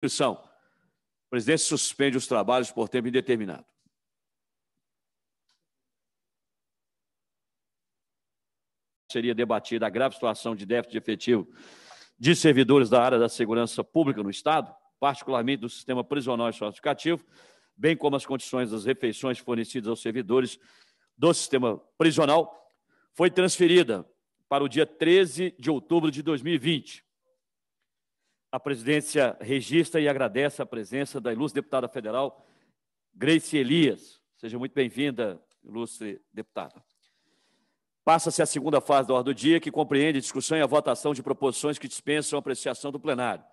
Constituição. O presidente suspende os trabalhos por tempo indeterminado. Seria debatida a grave situação de déficit efetivo de servidores da área da segurança pública no Estado, particularmente do sistema prisional e socioeducativo, bem como as condições das refeições fornecidas aos servidores do sistema prisional, foi transferida para o dia 13 de outubro de 2020 a presidência registra e agradece a presença da ilustre deputada federal Grace Elias. Seja muito bem-vinda, ilustre deputada. Passa-se a segunda fase da ordem do dia, que compreende a discussão e a votação de proposições que dispensam a apreciação do plenário.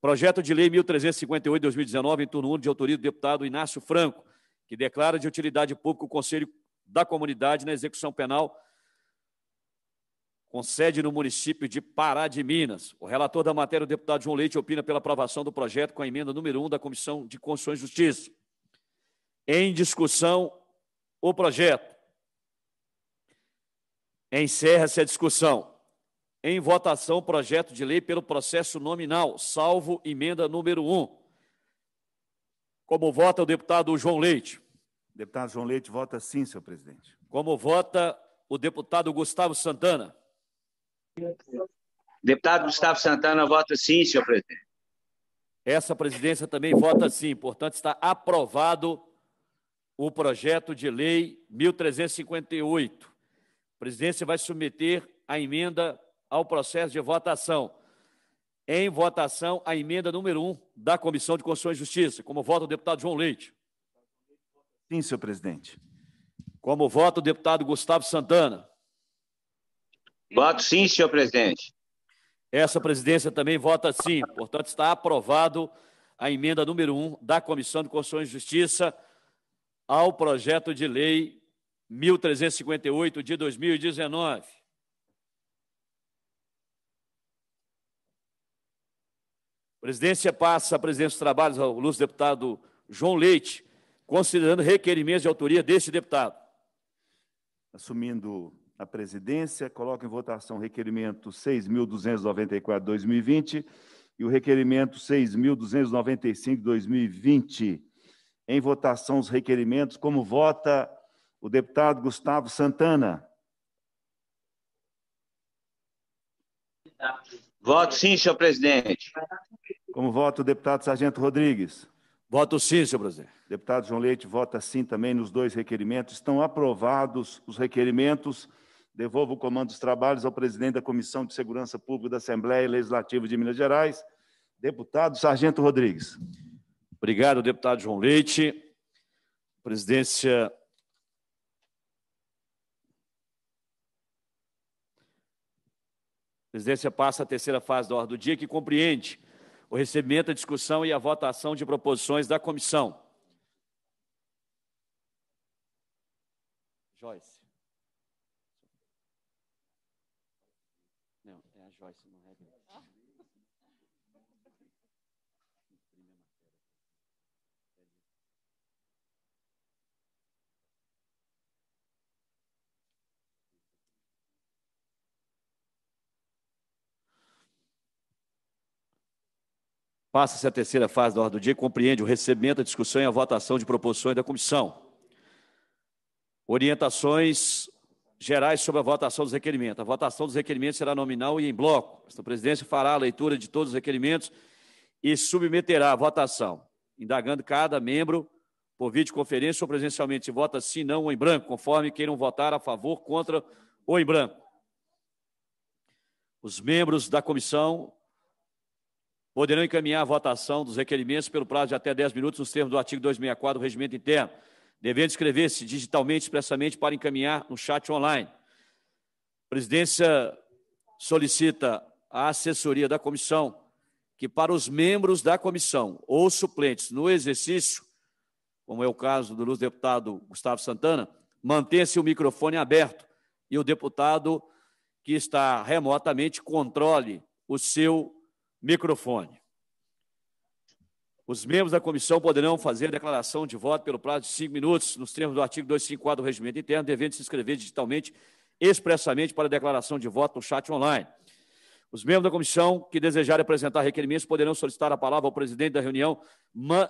Projeto de Lei 1358-2019, em turno 1, de autoria do deputado Inácio Franco, que declara de utilidade pública o Conselho da Comunidade na execução penal com sede no município de Pará de Minas. O relator da matéria, o deputado João Leite, opina pela aprovação do projeto com a emenda número 1 da Comissão de Constituição e Justiça. Em discussão, o projeto. Encerra-se a discussão. Em votação, o projeto de lei pelo processo nominal, salvo emenda número 1. Como vota o deputado João Leite? Deputado João Leite vota sim, senhor presidente. Como vota o deputado Gustavo Santana? Deputado Gustavo Santana vota sim, senhor presidente. Essa presidência também vota sim. Portanto, está aprovado o projeto de lei 1358. A presidência vai submeter a emenda ao processo de votação. Em votação, a emenda número 1 da Comissão de Constituição e Justiça. Como vota o deputado João Leite? Sim, senhor presidente. Como vota o deputado Gustavo Santana? Voto sim, senhor presidente. Essa presidência também vota sim. Portanto, está aprovado a emenda número 1 um da Comissão de Constituição e Justiça ao projeto de lei 1358 de 2019. Presidência passa a presidência dos trabalhos ao ilustre deputado João Leite, considerando requerimentos de autoria deste deputado. Assumindo a presidência coloca em votação o requerimento 6.294-2020 e o requerimento 6.295-2020. Em votação, os requerimentos, como vota o deputado Gustavo Santana. Voto sim, senhor presidente. Como vota o deputado Sargento Rodrigues? Voto sim, senhor presidente. Deputado João Leite vota sim também nos dois requerimentos. Estão aprovados os requerimentos Devolvo o comando dos trabalhos ao presidente da Comissão de Segurança Pública da Assembleia Legislativa de Minas Gerais, deputado Sargento Rodrigues. Obrigado, deputado João Leite. Presidência presidência passa à terceira fase da ordem do dia, que compreende o recebimento, a discussão e a votação de proposições da comissão. Joyce. Passa-se a terceira fase da ordem do dia, compreende o recebimento, a discussão e a votação de proposições da comissão. Orientações gerais sobre a votação dos requerimentos. A votação dos requerimentos será nominal e em bloco. A presidência fará a leitura de todos os requerimentos e submeterá a votação, indagando cada membro por videoconferência ou presencialmente se vota sim, não ou em branco, conforme queiram votar a favor, contra ou em branco. Os membros da comissão poderão encaminhar a votação dos requerimentos pelo prazo de até 10 minutos nos termos do artigo 264 do Regimento Interno, devendo escrever se digitalmente expressamente para encaminhar no chat online. A presidência solicita à assessoria da comissão que para os membros da comissão ou suplentes no exercício, como é o caso do ilustre deputado Gustavo Santana, mantenha-se o microfone aberto e o deputado que está remotamente controle o seu microfone. Os membros da comissão poderão fazer declaração de voto pelo prazo de cinco minutos, nos termos do artigo 254 do Regimento Interno, devendo se inscrever digitalmente, expressamente, para declaração de voto no chat online. Os membros da comissão que desejarem apresentar requerimentos poderão solicitar a palavra ao presidente da reunião, ma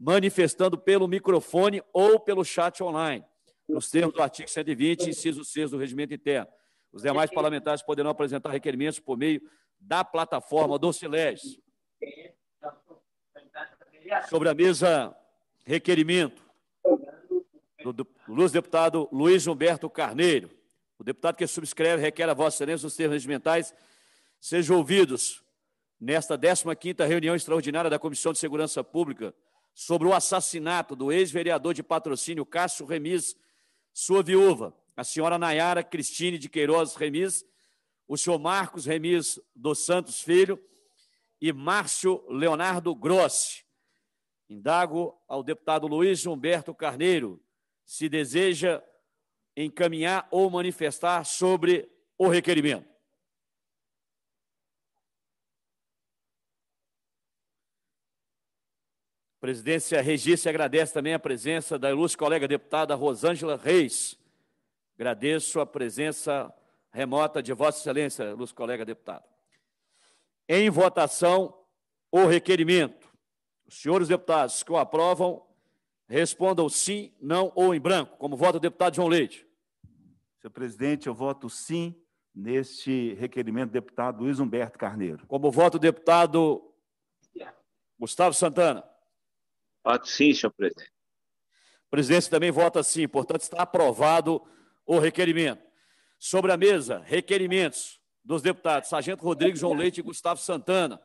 manifestando pelo microfone ou pelo chat online, nos termos do artigo 120, inciso 6 do Regimento Interno. Os demais parlamentares poderão apresentar requerimentos por meio da plataforma do Silés. Sobre a mesa, requerimento do, do Luz deputado Luiz Humberto Carneiro. O deputado que subscreve requer a Vossa Excelência os termos regimentais sejam ouvidos nesta 15ª reunião extraordinária da Comissão de Segurança Pública sobre o assassinato do ex-vereador de patrocínio Cássio Remis, sua viúva, a senhora Nayara Cristine de Queiroz Remis, o senhor Marcos Remis dos Santos Filho e Márcio Leonardo Grossi. Indago ao deputado Luiz Humberto Carneiro se deseja encaminhar ou manifestar sobre o requerimento. A presidência e agradece também a presença da ilustre colega deputada Rosângela Reis. Agradeço a presença remota de Vossa Excelência, Luz Colega Deputado. Em votação, o requerimento. Os senhores deputados que o aprovam, respondam sim, não ou em branco, como vota o deputado João Leite. Senhor presidente, eu voto sim neste requerimento do deputado Luiz Humberto Carneiro. Como vota o deputado Gustavo Santana. Voto sim, senhor presidente. A presidência também vota sim, portanto está aprovado o requerimento. Sobre a mesa, requerimentos dos deputados Sargento Rodrigues, João Leite e Gustavo Santana.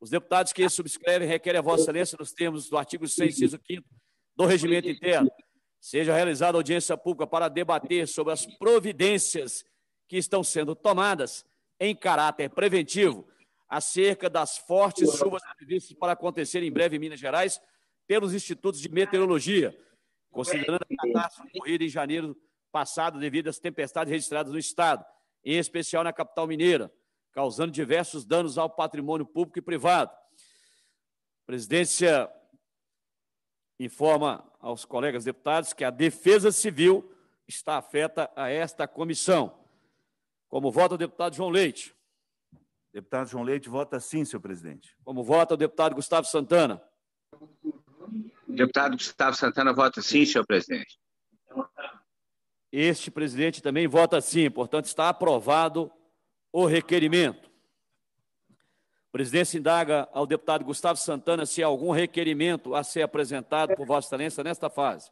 Os deputados que subscrevem requerem a Vossa Excelência nos termos do artigo 6, inciso 5 do Regimento Interno. Seja realizada audiência pública para debater sobre as providências que estão sendo tomadas em caráter preventivo acerca das fortes chuvas previstas para acontecer em breve em Minas Gerais pelos institutos de meteorologia, considerando a catástrofe ocorrida em janeiro passado devido às tempestades registradas no Estado, em especial na capital mineira, causando diversos danos ao patrimônio público e privado. A presidência informa aos colegas deputados que a Defesa Civil está afeta a esta comissão. Como vota o deputado João Leite? Deputado João Leite vota sim, senhor presidente. Como vota o deputado Gustavo Santana? Deputado Gustavo Santana vota sim, senhor presidente. Este presidente também vota sim, portanto, está aprovado o requerimento. A presidência indaga ao deputado Gustavo Santana se há algum requerimento a ser apresentado por Vossa Excelência nesta fase.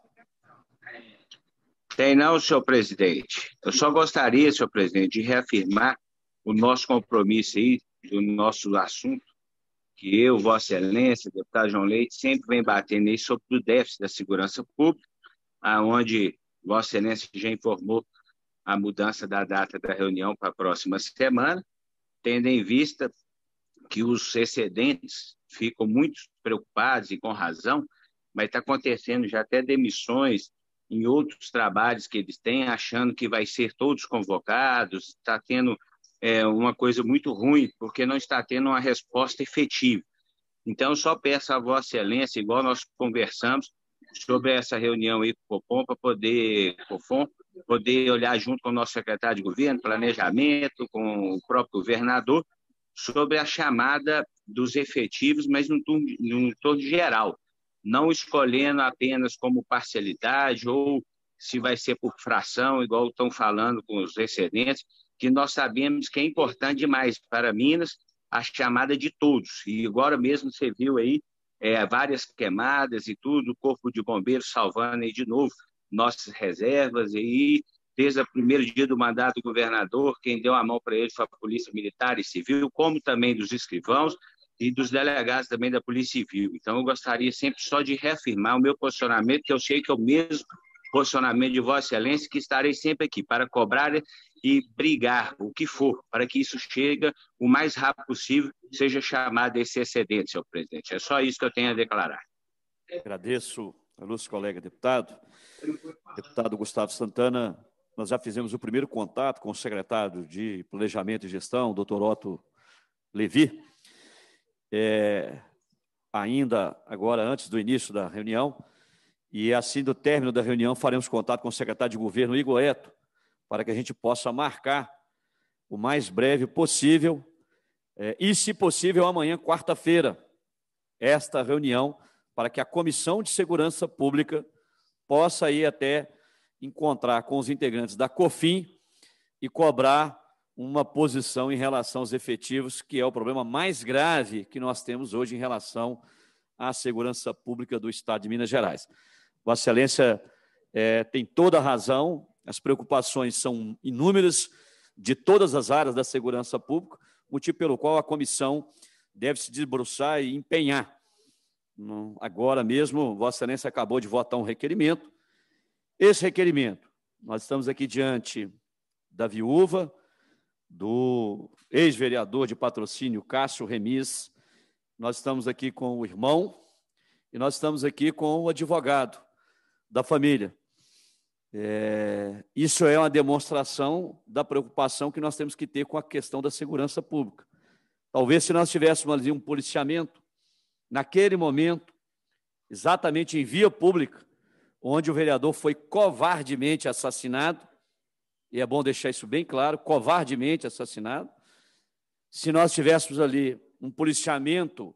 Tem não, senhor presidente. Eu só gostaria, senhor presidente, de reafirmar o nosso compromisso aí, do nosso assunto, que eu, Vossa Excelência, deputado João Leite, sempre vem batendo aí sobre o déficit da segurança pública, aonde Vossa Excelência já informou a mudança da data da reunião para a próxima semana, tendo em vista que os excedentes ficam muito preocupados e com razão, mas está acontecendo já até demissões em outros trabalhos que eles têm, achando que vai ser todos convocados, está tendo é, uma coisa muito ruim, porque não está tendo uma resposta efetiva. Então, só peço a Vossa Excelência, igual nós conversamos, sobre essa reunião aí com o Copom, para poder, Copom, poder olhar junto com o nosso secretário de governo, planejamento, com o próprio governador, sobre a chamada dos efetivos, mas num turno, num turno geral, não escolhendo apenas como parcialidade ou se vai ser por fração, igual estão falando com os excedentes, que nós sabemos que é importante demais para Minas a chamada de todos. E agora mesmo você viu aí é, várias queimadas e tudo, o Corpo de Bombeiros salvando aí de novo nossas reservas. E desde o primeiro dia do mandato do governador, quem deu a mão para ele foi a Polícia Militar e Civil, como também dos escrivãos e dos delegados também da Polícia Civil. Então, eu gostaria sempre só de reafirmar o meu posicionamento, que eu sei que é o mesmo posicionamento de Vossa Excelência, que estarei sempre aqui para cobrar e brigar, o que for, para que isso chegue o mais rápido possível, seja chamado esse excedente, senhor presidente. É só isso que eu tenho a declarar. Agradeço, nosso colega deputado. Deputado Gustavo Santana, nós já fizemos o primeiro contato com o secretário de Planejamento e Gestão, doutor Otto Levi. É, ainda agora, antes do início da reunião, e assim do término da reunião faremos contato com o secretário de Governo, Igor Eto, para que a gente possa marcar o mais breve possível é, e, se possível, amanhã, quarta-feira, esta reunião para que a Comissão de Segurança Pública possa ir até encontrar com os integrantes da COFIN e cobrar uma posição em relação aos efetivos, que é o problema mais grave que nós temos hoje em relação à segurança pública do Estado de Minas Gerais. Vossa Excelência é, tem toda a razão as preocupações são inúmeras de todas as áreas da segurança pública, motivo pelo qual a comissão deve se debruçar e empenhar. Agora mesmo, Vossa Excelência acabou de votar um requerimento. Esse requerimento, nós estamos aqui diante da viúva, do ex-vereador de patrocínio Cássio Remis, nós estamos aqui com o irmão e nós estamos aqui com o advogado da família, é, isso é uma demonstração da preocupação que nós temos que ter com a questão da segurança pública. Talvez se nós tivéssemos ali um policiamento, naquele momento, exatamente em via pública, onde o vereador foi covardemente assassinado, e é bom deixar isso bem claro, covardemente assassinado. Se nós tivéssemos ali um policiamento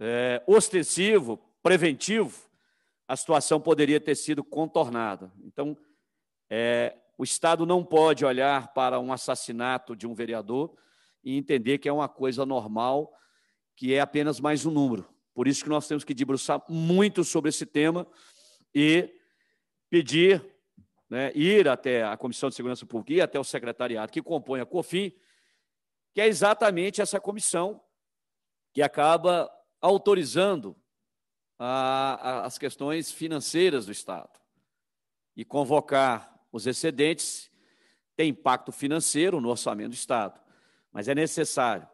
é, ostensivo, preventivo, a situação poderia ter sido contornada. Então, é, o Estado não pode olhar para um assassinato de um vereador e entender que é uma coisa normal, que é apenas mais um número. Por isso que nós temos que debruçar muito sobre esse tema e pedir, né, ir até a Comissão de Segurança Pública, e até o secretariado que compõe a COFIN, que é exatamente essa comissão que acaba autorizando a, a, as questões financeiras do Estado. E convocar os excedentes tem impacto financeiro no orçamento do Estado, mas é necessário.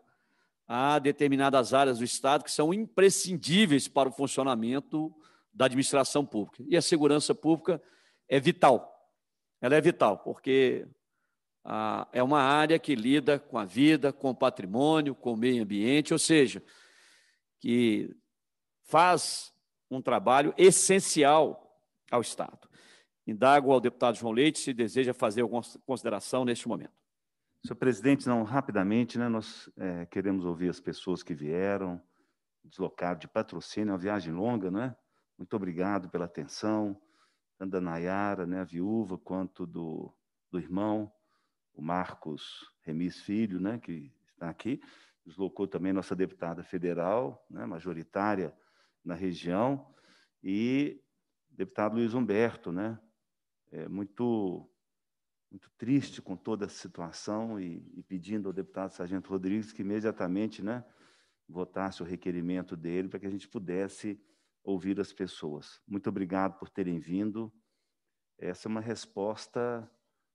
Há determinadas áreas do Estado que são imprescindíveis para o funcionamento da administração pública. E a segurança pública é vital. Ela é vital, porque ah, é uma área que lida com a vida, com o patrimônio, com o meio ambiente, ou seja, que faz um trabalho essencial ao Estado. Indago ao deputado João Leite se deseja fazer alguma consideração neste momento. Senhor presidente, não rapidamente, né, nós é, queremos ouvir as pessoas que vieram, deslocado de patrocínio, é uma viagem longa, não é? Muito obrigado pela atenção, tanto da Nayara, né, a viúva, quanto do, do irmão, o Marcos Remis Filho, né, que está aqui. Deslocou também nossa deputada federal, né, majoritária, na região, e deputado Luiz Humberto, né? É muito, muito triste com toda a situação e, e, pedindo ao deputado Sargento Rodrigues que imediatamente, né, votasse o requerimento dele para que a gente pudesse ouvir as pessoas. Muito obrigado por terem vindo. Essa é uma resposta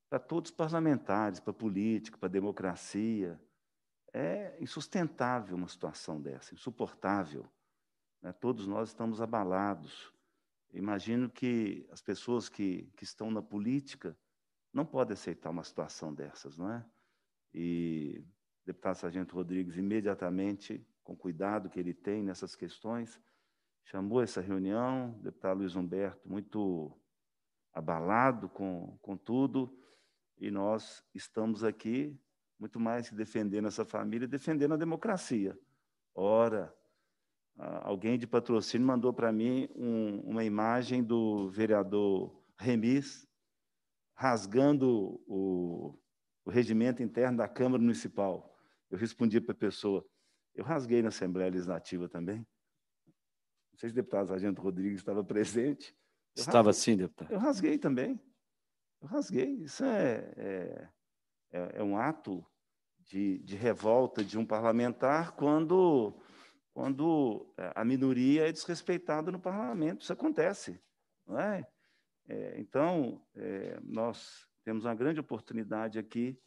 para todos os parlamentares, para a política, para a democracia. É insustentável uma situação dessa, insuportável. Né? Todos nós estamos abalados. Imagino que as pessoas que, que estão na política não podem aceitar uma situação dessas, não é? E o deputado Sargento Rodrigues, imediatamente, com o cuidado que ele tem nessas questões, chamou essa reunião, o deputado Luiz Humberto, muito abalado com, com tudo, e nós estamos aqui muito mais que defendendo essa família, defendendo a democracia. Ora, ah, alguém de patrocínio mandou para mim um, uma imagem do vereador Remis rasgando o, o regimento interno da Câmara Municipal. Eu respondi para a pessoa, eu rasguei na Assembleia Legislativa também. Não sei se o deputado Sargento Rodrigues estava presente. Eu estava rasguei, sim, deputado. Eu rasguei também. Eu rasguei. Isso é, é, é, é um ato de, de revolta de um parlamentar quando quando é, a minoria é desrespeitada no parlamento. Isso acontece, não é? é então, é, nós temos uma grande oportunidade aqui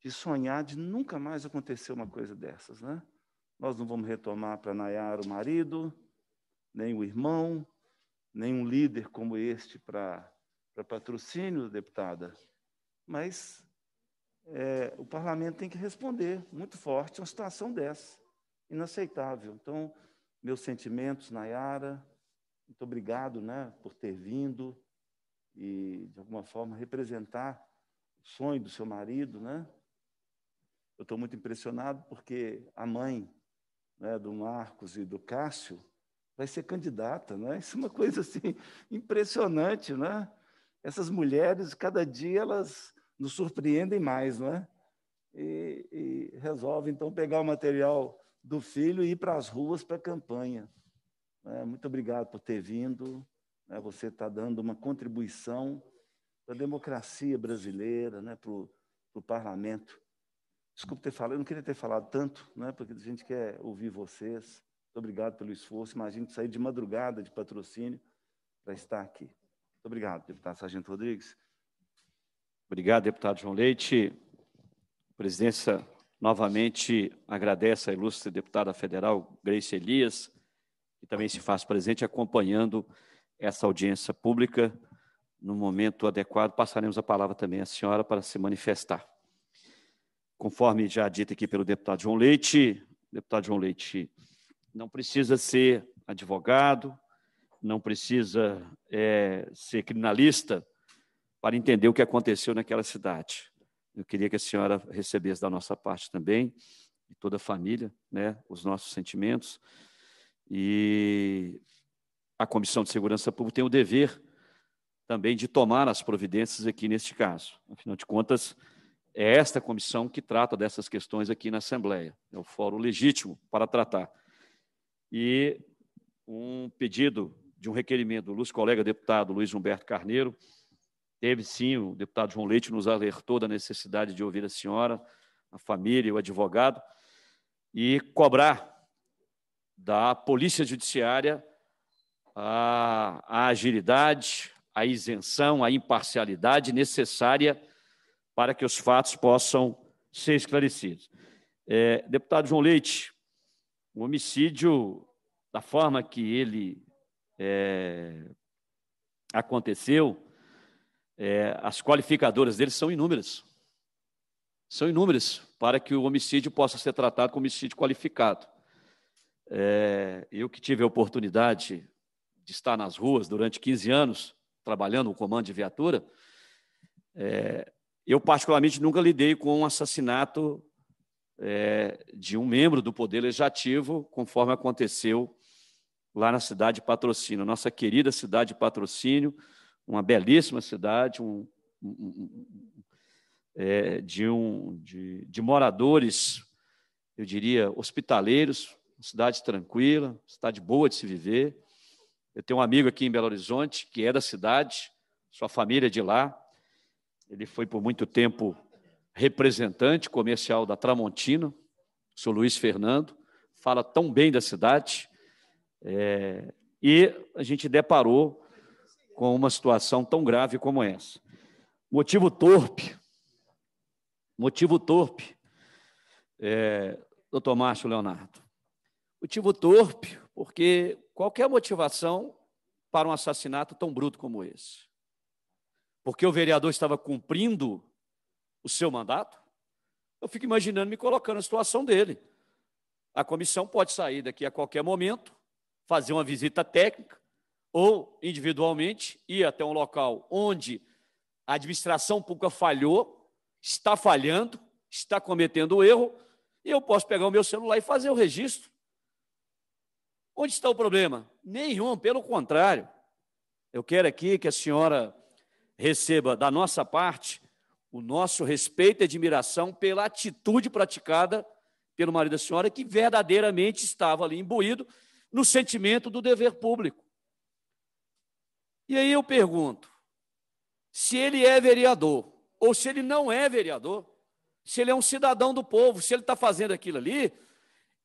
de sonhar de nunca mais acontecer uma coisa dessas, né? Nós não vamos retomar para Nayara o marido, nem o irmão, nem um líder como este para patrocínio, deputada. Mas é, o parlamento tem que responder muito forte a uma situação dessa inaceitável. Então, meus sentimentos, Nayara, muito obrigado né, por ter vindo e, de alguma forma, representar o sonho do seu marido. Né? Eu estou muito impressionado porque a mãe né, do Marcos e do Cássio vai ser candidata. Né? Isso é uma coisa assim, impressionante. Né? Essas mulheres, cada dia, elas nos surpreendem mais. Né? E, e resolve, então, pegar o material do filho ir para as ruas para a campanha. Né? Muito obrigado por ter vindo. Né? Você está dando uma contribuição para a democracia brasileira, né? para o parlamento. Desculpe ter falado, eu não queria ter falado tanto, né? porque a gente quer ouvir vocês. Muito obrigado pelo esforço. Imagino sair de madrugada de patrocínio para estar aqui. Muito obrigado, deputado Sargento Rodrigues. Obrigado, deputado João Leite. Presidência Novamente agradeço à ilustre deputada federal Grace Elias, que também se faz presente acompanhando essa audiência pública. No momento adequado, passaremos a palavra também à senhora para se manifestar. Conforme já dito aqui pelo deputado João Leite, deputado João Leite não precisa ser advogado, não precisa é, ser criminalista para entender o que aconteceu naquela cidade. Eu queria que a senhora recebesse da nossa parte também, e toda a família, né, os nossos sentimentos. E a Comissão de Segurança Pública tem o dever também de tomar as providências aqui neste caso. Afinal de contas, é esta comissão que trata dessas questões aqui na Assembleia. É o fórum legítimo para tratar. E um pedido de um requerimento do Luz Colega Deputado Luiz Humberto Carneiro, Teve sim, o deputado João Leite nos alertou da necessidade de ouvir a senhora, a família, o advogado, e cobrar da Polícia Judiciária a, a agilidade, a isenção, a imparcialidade necessária para que os fatos possam ser esclarecidos. É, deputado João Leite, o homicídio, da forma que ele é, aconteceu, é, as qualificadoras deles são inúmeras. São inúmeras para que o homicídio possa ser tratado como homicídio qualificado. É, eu que tive a oportunidade de estar nas ruas durante 15 anos, trabalhando no comando de viatura, é, eu particularmente nunca lidei com um assassinato é, de um membro do Poder Legislativo, conforme aconteceu lá na cidade de Patrocínio, nossa querida cidade de Patrocínio, uma belíssima cidade, um, um, é, de, um de, de, moradores, eu diria, hospitaleiros, cidade tranquila, cidade boa de se viver. Eu tenho um amigo aqui em Belo Horizonte que é da cidade, sua família é de lá. Ele foi por muito tempo representante comercial da Tramontina, sou Luiz Fernando, fala tão bem da cidade. É, e a gente deparou com uma situação tão grave como essa. Motivo torpe, motivo torpe, é, doutor Márcio Leonardo. Motivo torpe, porque qualquer motivação para um assassinato tão bruto como esse. Porque o vereador estava cumprindo o seu mandato, eu fico imaginando me colocando na situação dele. A comissão pode sair daqui a qualquer momento, fazer uma visita técnica, ou individualmente, ir até um local onde a administração pública falhou, está falhando, está cometendo erro, e eu posso pegar o meu celular e fazer o registro. Onde está o problema? Nenhum, pelo contrário. Eu quero aqui que a senhora receba da nossa parte o nosso respeito e admiração pela atitude praticada pelo marido da senhora, que verdadeiramente estava ali imbuído no sentimento do dever público. E aí eu pergunto: se ele é vereador, ou se ele não é vereador, se ele é um cidadão do povo, se ele está fazendo aquilo ali,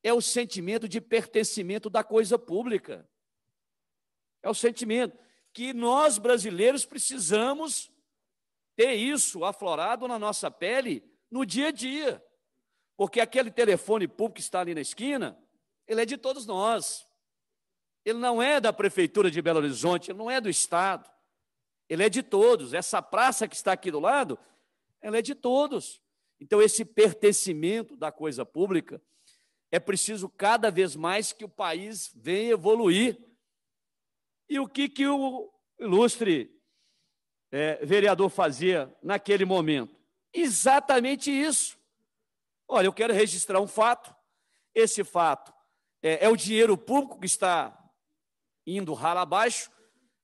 é o sentimento de pertencimento da coisa pública. É o sentimento que nós brasileiros precisamos ter isso aflorado na nossa pele no dia a dia. Porque aquele telefone público que está ali na esquina, ele é de todos nós. Ele não é da Prefeitura de Belo Horizonte, ele não é do Estado. Ele é de todos. Essa praça que está aqui do lado, ela é de todos. Então, esse pertencimento da coisa pública é preciso cada vez mais que o país venha evoluir. E o que, que o ilustre é, vereador fazia naquele momento? Exatamente isso. Olha, eu quero registrar um fato. Esse fato é, é o dinheiro público que está indo rala abaixo,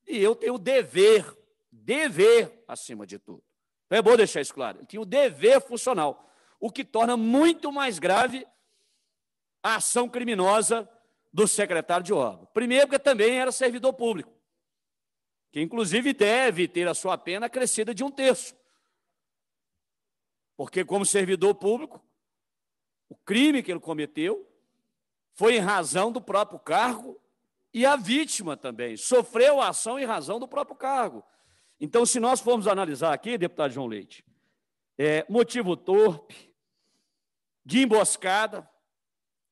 e eu tenho o dever, dever acima de tudo. Então é bom deixar isso claro. Ele tinha o dever funcional, o que torna muito mais grave a ação criminosa do secretário de obra. Primeiro, porque também era servidor público, que inclusive deve ter a sua pena crescida de um terço. Porque, como servidor público, o crime que ele cometeu foi em razão do próprio cargo e a vítima também sofreu a ação em razão do próprio cargo. Então, se nós formos analisar aqui, deputado João Leite, é, motivo torpe, de emboscada,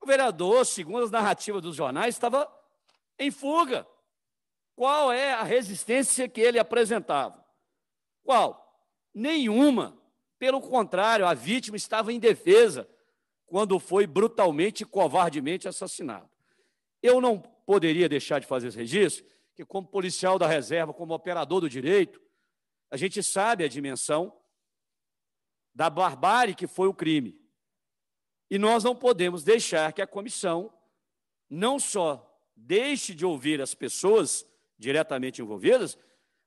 o vereador, segundo as narrativas dos jornais, estava em fuga. Qual é a resistência que ele apresentava? Qual? Nenhuma. Pelo contrário, a vítima estava em defesa quando foi brutalmente e covardemente assassinado. Eu não poderia deixar de fazer esse registro, que como policial da reserva, como operador do direito, a gente sabe a dimensão da barbárie que foi o crime. E nós não podemos deixar que a comissão não só deixe de ouvir as pessoas diretamente envolvidas,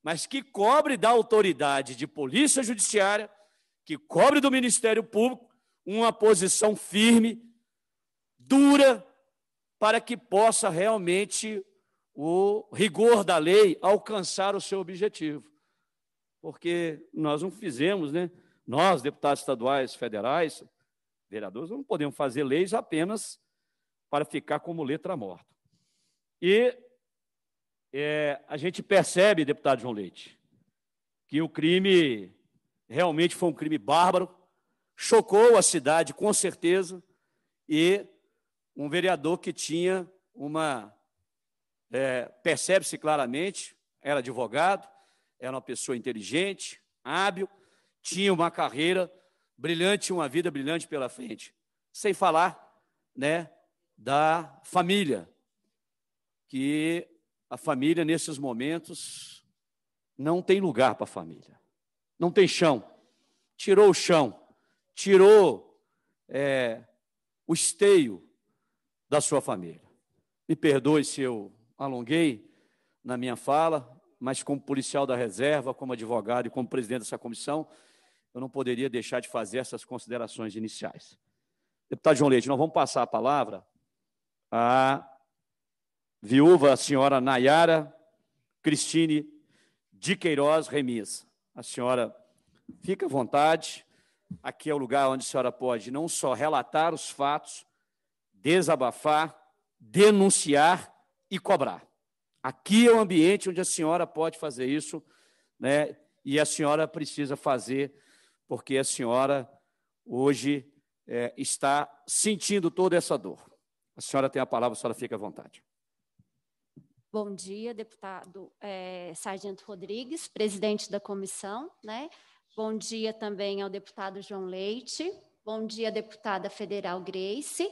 mas que cobre da autoridade de polícia judiciária, que cobre do Ministério Público uma posição firme, dura, para que possa realmente o rigor da lei alcançar o seu objetivo. Porque nós não fizemos, né? Nós, deputados estaduais, federais, vereadores, não podemos fazer leis apenas para ficar como letra morta. E é, a gente percebe, deputado João Leite, que o crime realmente foi um crime bárbaro, chocou a cidade, com certeza, e um vereador que tinha uma. É, Percebe-se claramente, era advogado, era uma pessoa inteligente, hábil, tinha uma carreira brilhante, uma vida brilhante pela frente. Sem falar né, da família, que a família, nesses momentos, não tem lugar para a família, não tem chão. Tirou o chão, tirou é, o esteio, da sua família. Me perdoe se eu alonguei na minha fala, mas como policial da reserva, como advogado e como presidente dessa comissão, eu não poderia deixar de fazer essas considerações iniciais. Deputado João Leite, nós vamos passar a palavra à viúva, a senhora Nayara Cristine de Queiroz Remis. A senhora fica à vontade, aqui é o lugar onde a senhora pode não só relatar os fatos, desabafar, denunciar e cobrar. Aqui é o ambiente onde a senhora pode fazer isso, né? E a senhora precisa fazer, porque a senhora hoje é, está sentindo toda essa dor. A senhora tem a palavra, a senhora fica à vontade. Bom dia, deputado é, Sargento Rodrigues, presidente da comissão, né? Bom dia também ao deputado João Leite. Bom dia, deputada federal Grace.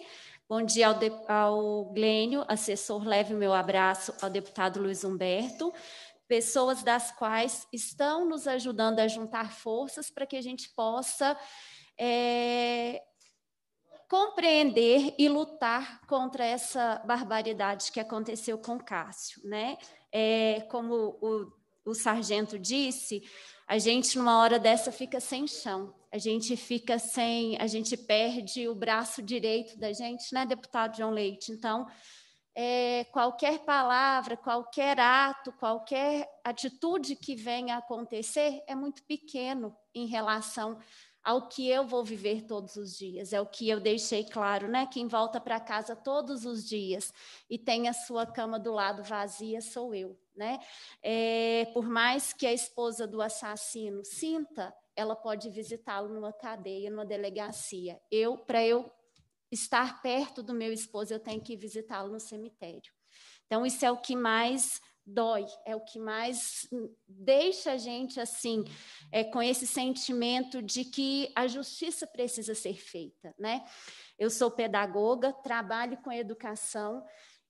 Bom dia ao, de, ao Glênio, assessor, leve meu abraço ao deputado Luiz Humberto, pessoas das quais estão nos ajudando a juntar forças para que a gente possa é, compreender e lutar contra essa barbaridade que aconteceu com Cássio, né? É, como o, o sargento disse, a gente numa hora dessa fica sem chão, a gente fica sem, a gente perde o braço direito da gente, né, deputado João Leite? Então, é, qualquer palavra, qualquer ato, qualquer atitude que venha a acontecer é muito pequeno em relação ao que eu vou viver todos os dias. É o que eu deixei claro, né? Quem volta para casa todos os dias e tem a sua cama do lado vazia sou eu, né? É, por mais que a esposa do assassino sinta, ela pode visitá-lo numa cadeia, numa delegacia. Eu, para eu estar perto do meu esposo, eu tenho que visitá-lo no cemitério. Então, isso é o que mais dói, é o que mais deixa a gente assim, é, com esse sentimento de que a justiça precisa ser feita, né? Eu sou pedagoga, trabalho com educação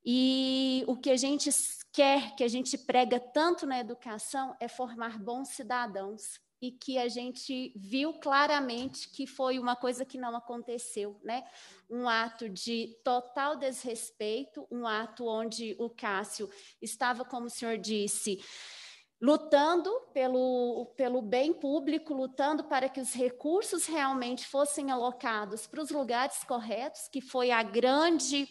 e o que a gente quer, que a gente prega tanto na educação é formar bons cidadãos e que a gente viu claramente que foi uma coisa que não aconteceu, né? Um ato de total desrespeito, um ato onde o Cássio estava, como o senhor disse, lutando pelo, pelo bem público, lutando para que os recursos realmente fossem alocados para os lugares corretos, que foi a grande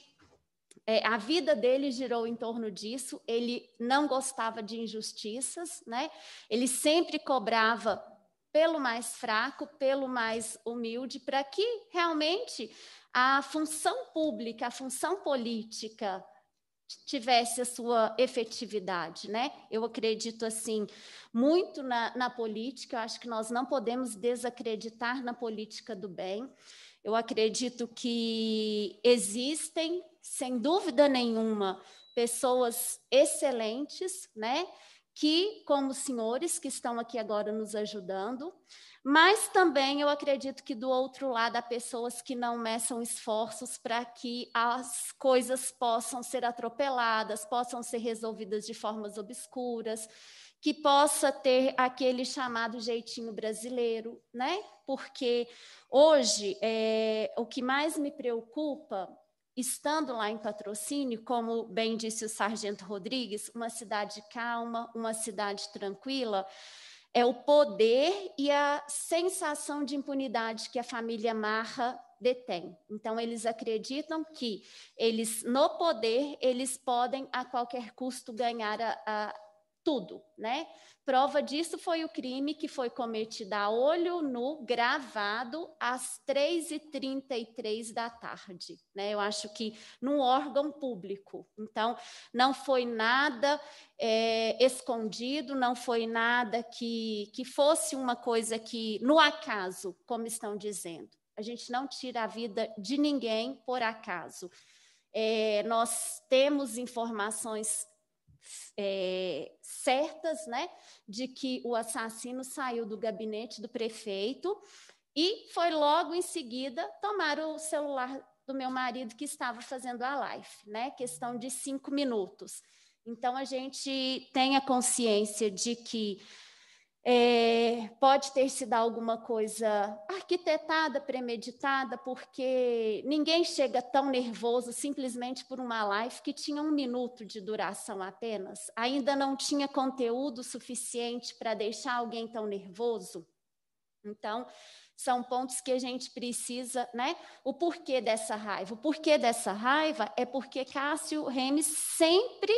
é, a vida dele girou em torno disso. Ele não gostava de injustiças, né? Ele sempre cobrava pelo mais fraco, pelo mais humilde, para que realmente a função pública, a função política tivesse a sua efetividade, né? Eu acredito assim muito na, na política. Eu acho que nós não podemos desacreditar na política do bem. Eu acredito que existem sem dúvida nenhuma, pessoas excelentes, né? Que, como os senhores que estão aqui agora nos ajudando, mas também eu acredito que do outro lado há pessoas que não meçam esforços para que as coisas possam ser atropeladas, possam ser resolvidas de formas obscuras, que possa ter aquele chamado jeitinho brasileiro, né? Porque hoje é, o que mais me preocupa estando lá em patrocínio, como bem disse o Sargento Rodrigues, uma cidade calma, uma cidade tranquila, é o poder e a sensação de impunidade que a família Marra detém. Então eles acreditam que eles no poder eles podem a qualquer custo ganhar a, a tudo, né? Prova disso foi o crime que foi cometido a olho nu, gravado às 3h33 da tarde, né? Eu acho que num órgão público. Então, não foi nada é, escondido, não foi nada que, que fosse uma coisa que, no acaso, como estão dizendo. A gente não tira a vida de ninguém por acaso. É, nós temos informações é, certas, né, de que o assassino saiu do gabinete do prefeito e foi logo em seguida tomar o celular do meu marido que estava fazendo a live, né? Questão de cinco minutos. Então a gente tenha consciência de que é, pode ter sido alguma coisa arquitetada, premeditada, porque ninguém chega tão nervoso simplesmente por uma live que tinha um minuto de duração apenas. Ainda não tinha conteúdo suficiente para deixar alguém tão nervoso. Então, são pontos que a gente precisa, né? O porquê dessa raiva? O porquê dessa raiva é porque Cássio Remes sempre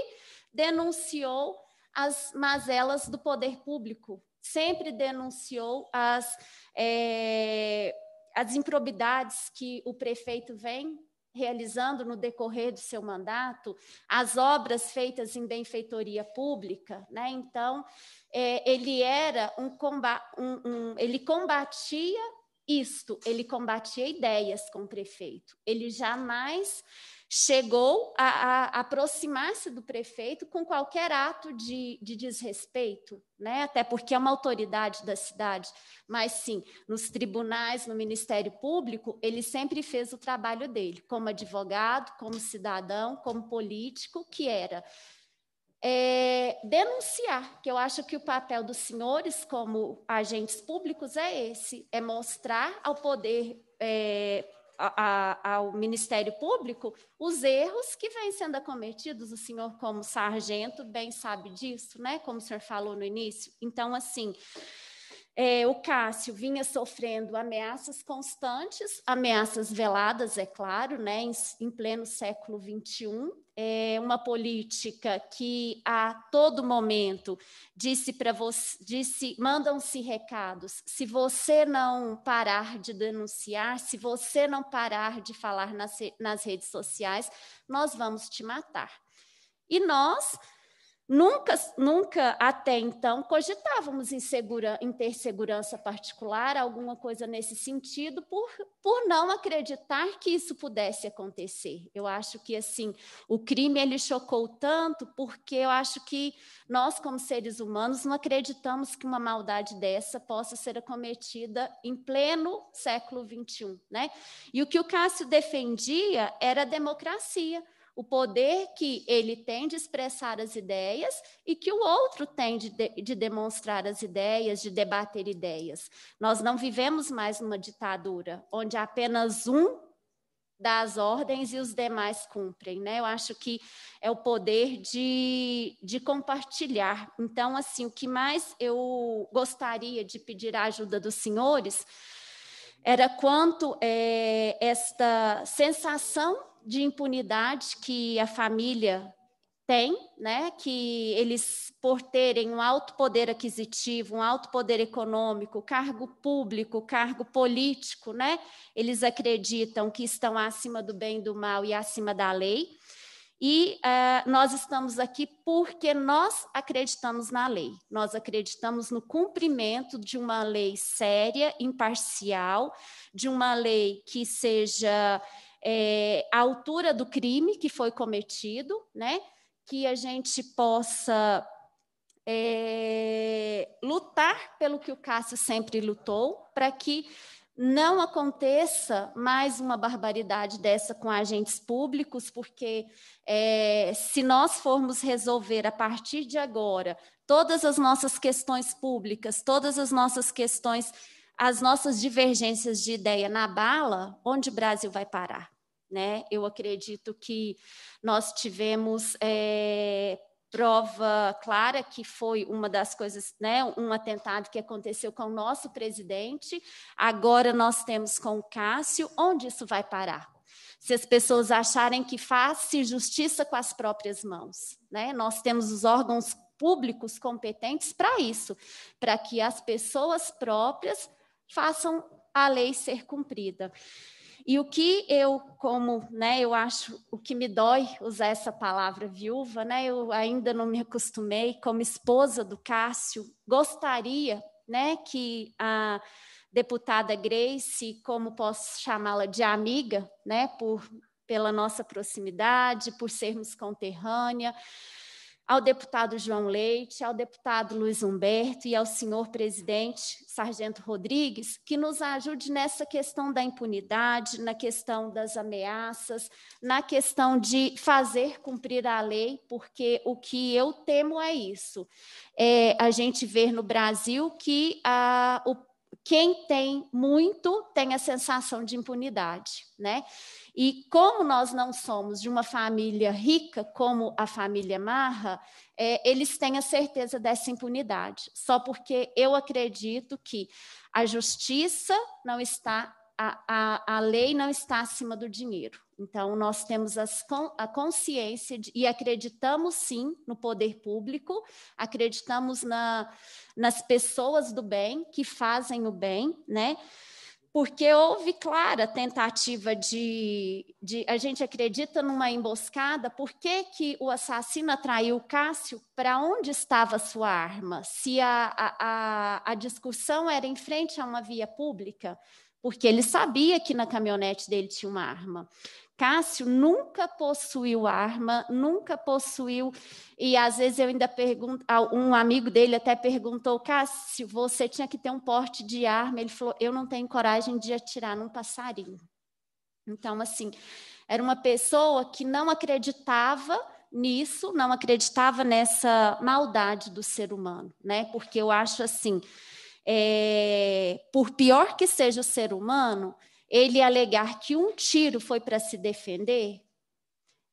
denunciou as mazelas do poder público, sempre denunciou as, é, as improbidades que o prefeito vem realizando no decorrer do seu mandato, as obras feitas em benfeitoria pública, né? Então, é, ele era um, comba um, um, ele combatia isto, ele combatia ideias com o prefeito. Ele jamais chegou a, a aproximar-se do prefeito com qualquer ato de, de desrespeito, né? até porque é uma autoridade da cidade. Mas sim, nos tribunais, no Ministério Público, ele sempre fez o trabalho dele, como advogado, como cidadão, como político, que era é, denunciar, que eu acho que o papel dos senhores como agentes públicos é esse, é mostrar ao poder é, a, ao Ministério Público os erros que vêm sendo acometidos, o senhor, como sargento, bem sabe disso, né? Como o senhor falou no início. Então, assim, é, o Cássio vinha sofrendo ameaças constantes, ameaças veladas, é claro, né, em, em pleno século XXI, é uma política que a todo momento disse para você, disse, mandam-se recados, se você não parar de denunciar, se você não parar de falar nas, nas redes sociais, nós vamos te matar. E nós Nunca, nunca até então cogitávamos em, segura, em ter segurança particular, alguma coisa nesse sentido, por, por não acreditar que isso pudesse acontecer. Eu acho que assim o crime ele chocou tanto porque eu acho que nós como seres humanos não acreditamos que uma maldade dessa possa ser acometida em pleno século XXI, né? E o que o Cássio defendia era a democracia o poder que ele tem de expressar as ideias e que o outro tem de, de, de, demonstrar as ideias, de debater ideias. Nós não vivemos mais numa ditadura onde apenas um dá as ordens e os demais cumprem, né? Eu acho que é o poder de, de compartilhar. Então, assim, o que mais eu gostaria de pedir a ajuda dos senhores era quanto é, esta sensação de impunidade que a família tem, né? Que eles, por terem um alto poder aquisitivo, um alto poder econômico, cargo público, cargo político, né? Eles acreditam que estão acima do bem e do mal e acima da lei. E uh, nós estamos aqui porque nós acreditamos na lei, nós acreditamos no cumprimento de uma lei séria, imparcial, de uma lei que seja é, à altura do crime que foi cometido, né? que a gente possa é, lutar pelo que o Cássio sempre lutou, para que não aconteça mais uma barbaridade dessa com agentes públicos, porque é, se nós formos resolver a partir de agora todas as nossas questões públicas, todas as nossas questões, as nossas divergências de ideia na bala, onde o Brasil vai parar? Né? Eu acredito que nós tivemos é, prova clara que foi uma das coisas, né, um atentado que aconteceu com o nosso presidente, agora nós temos com o Cássio, onde isso vai parar? Se as pessoas acharem que faz-se justiça com as próprias mãos, né? Nós temos os órgãos públicos competentes para isso, para que as pessoas próprias façam a lei ser cumprida. E o que eu, como, né, eu acho, o que me dói usar essa palavra viúva, né, eu ainda não me acostumei, como esposa do Cássio, gostaria, né, que a deputada Grace, como posso chamá-la de amiga, né, por pela nossa proximidade, por sermos conterrânea, ao deputado João Leite, ao deputado Luiz Humberto e ao senhor presidente Sargento Rodrigues, que nos ajude nessa questão da impunidade, na questão das ameaças, na questão de fazer cumprir a lei, porque o que eu temo é isso. É a gente ver no Brasil que a, o quem tem muito tem a sensação de impunidade, né? E como nós não somos de uma família rica como a família Marra, é, eles têm a certeza dessa impunidade, só porque eu acredito que a justiça não está a, a, a lei não está acima do dinheiro. Então, nós temos as, a consciência de, e acreditamos sim no poder público, acreditamos na, nas pessoas do bem que fazem o bem, né? Porque houve clara tentativa de, de a gente acredita numa emboscada. Por que, que o assassino atraiu Cássio? Para onde estava sua arma? Se a, a, a discussão era em frente a uma via pública, porque ele sabia que na caminhonete dele tinha uma arma. Cássio nunca possuiu arma, nunca possuiu. E às vezes eu ainda pergunto, um amigo dele até perguntou: Cássio, você tinha que ter um porte de arma. Ele falou: Eu não tenho coragem de atirar num passarinho. Então, assim, era uma pessoa que não acreditava nisso, não acreditava nessa maldade do ser humano, né? Porque eu acho assim é, por pior que seja o ser humano, ele alegar que um tiro foi para se defender,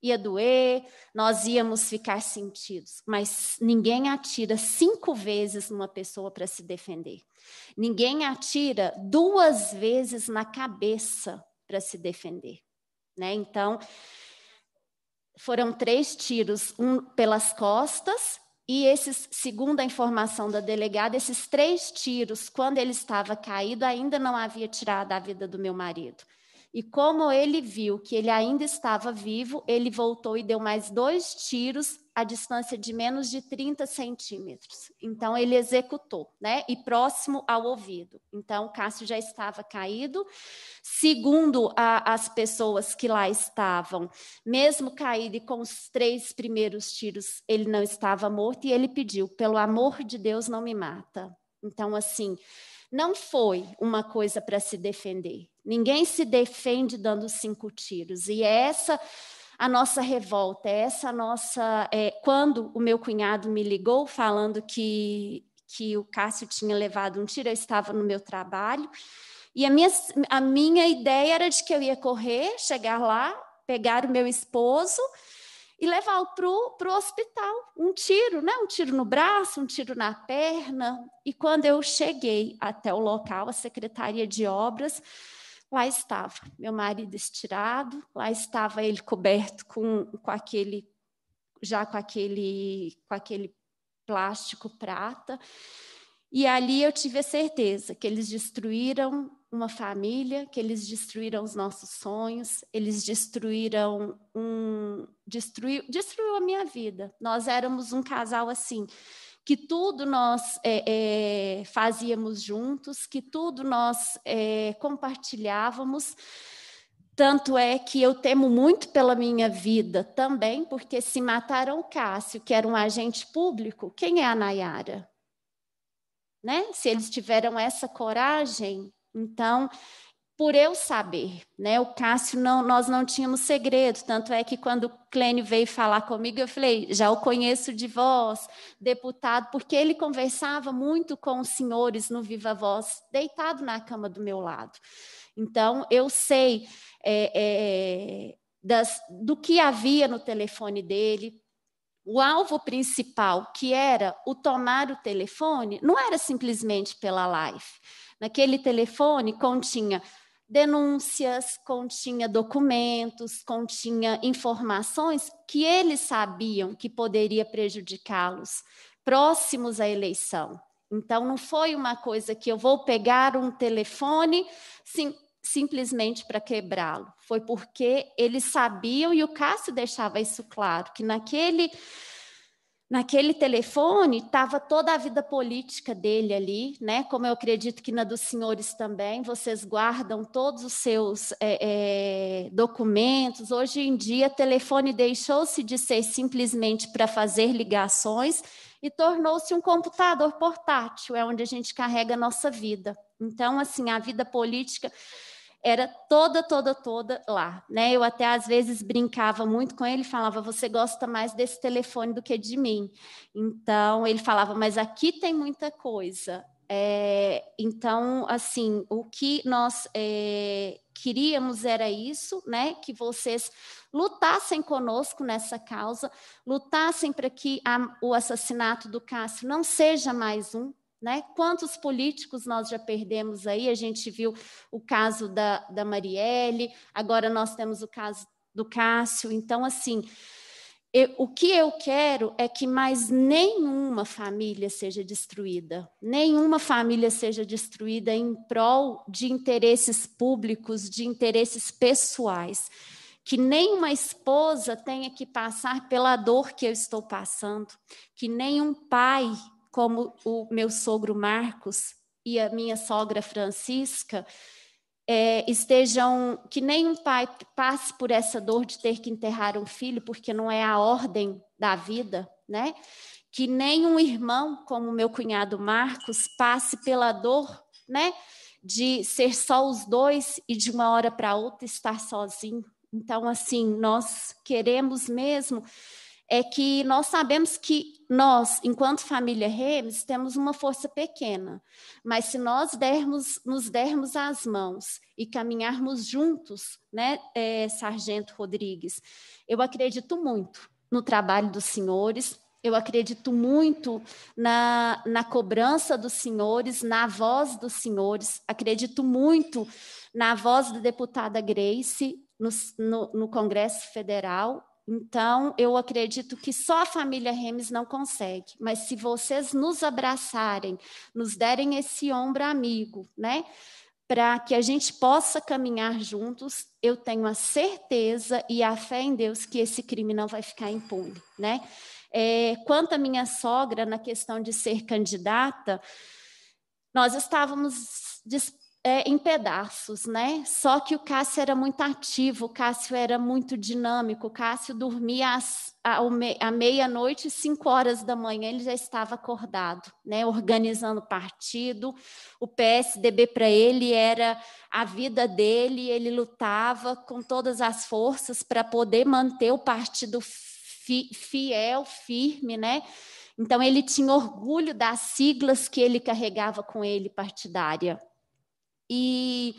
ia doer, nós íamos ficar sentidos. Mas ninguém atira cinco vezes numa pessoa para se defender. Ninguém atira duas vezes na cabeça para se defender. Né? Então, foram três tiros: um pelas costas, e esses, segundo a informação da delegada, esses três tiros, quando ele estava caído, ainda não havia tirado a vida do meu marido. E como ele viu que ele ainda estava vivo, ele voltou e deu mais dois tiros a distância de menos de 30 centímetros. Então, ele executou, né? E próximo ao ouvido. Então, o Cássio já estava caído. Segundo a, as pessoas que lá estavam, mesmo caído e com os três primeiros tiros, ele não estava morto e ele pediu: pelo amor de Deus, não me mata. Então, assim, não foi uma coisa para se defender. Ninguém se defende dando cinco tiros. E é essa a nossa revolta, é essa nossa. É, quando o meu cunhado me ligou falando que, que o Cássio tinha levado um tiro, eu estava no meu trabalho. E a minha, a minha ideia era de que eu ia correr, chegar lá, pegar o meu esposo e levá-lo para o hospital. Um tiro, né? Um tiro no braço, um tiro na perna. E quando eu cheguei até o local, a Secretaria de Obras Lá estava meu marido estirado, lá estava ele coberto com, com aquele já com aquele com aquele plástico prata. E ali eu tive a certeza que eles destruíram uma família, que eles destruíram os nossos sonhos, eles destruíram um destruiu, destruiu a minha vida. Nós éramos um casal assim que tudo nós é, é, fazíamos juntos, que tudo nós é, compartilhávamos. Tanto é que eu temo muito pela minha vida também, porque se mataram Cássio, que era um agente público, quem é a Nayara? Né? Se eles tiveram essa coragem, então por eu saber, né? O Cássio não, nós não tínhamos segredo, tanto é que quando o Clênio veio falar comigo, eu falei, já o conheço de voz, deputado, porque ele conversava muito com os senhores no Viva Voz, deitado na cama do meu lado. Então eu sei é, é, das, do que havia no telefone dele, o alvo principal, que era o tomar o telefone, não era simplesmente pela live. Naquele telefone continha denúncias, continha documentos, continha informações que eles sabiam que poderia prejudicá-los próximos à eleição. Então não foi uma coisa que eu vou pegar um telefone, sim, simplesmente para quebrá-lo. Foi porque eles sabiam e o Cássio deixava isso claro que naquele naquele telefone estava toda a vida política dele ali, né? Como eu acredito que na dos senhores também, vocês guardam todos os seus é, é, documentos. Hoje em dia, telefone deixou-se de ser simplesmente para fazer ligações e tornou-se um computador portátil, é onde a gente carrega a nossa vida. Então, assim, a vida política era toda, toda, toda lá, né? Eu até às vezes brincava muito com ele, falava: "Você gosta mais desse telefone do que de mim". Então ele falava: "Mas aqui tem muita coisa". É, então, assim, o que nós é, queríamos era isso, né? Que vocês lutassem conosco nessa causa, lutassem para que a, o assassinato do Cássio não seja mais um, né? Quantos políticos nós já perdemos aí? A gente viu o caso da, da Marielle, agora nós temos o caso do Cássio. Então, assim, eu, o que eu quero é que mais nenhuma família seja destruída, nenhuma família seja destruída em prol de interesses públicos, de interesses pessoais. Que nenhuma esposa tenha que passar pela dor que eu estou passando, que nenhum pai como o meu sogro Marcos e a minha sogra Francisca, é, estejam, que nenhum pai passe por essa dor de ter que enterrar um filho, porque não é a ordem da vida, né? Que nenhum irmão, como meu cunhado Marcos, passe pela dor, né? De ser só os dois e de uma hora para outra estar sozinho. Então, assim, nós queremos mesmo é que nós sabemos que nós, enquanto família Remes, temos uma força pequena, mas se nós dermos, nos dermos as mãos e caminharmos juntos, né, é, Sargento Rodrigues, eu acredito muito no trabalho dos senhores, eu acredito muito na, na cobrança dos senhores, na voz dos senhores, acredito muito na voz da deputada Grace no, no, no Congresso Federal então, eu acredito que só a família Remes não consegue, mas se vocês nos abraçarem, nos derem esse ombro amigo, né? Para que a gente possa caminhar juntos, eu tenho a certeza e a fé em Deus que esse crime não vai ficar impune, né? É, quanto à minha sogra, na questão de ser candidata, nós estávamos é, em pedaços, né? Só que o Cássio era muito ativo, o Cássio era muito dinâmico, o Cássio dormia às, à meia-noite, cinco horas da manhã, ele já estava acordado, né? Organizando partido, o PSDB para ele era a vida dele, ele lutava com todas as forças para poder manter o partido fi, fiel, firme, né? Então ele tinha orgulho das siglas que ele carregava com ele partidária. E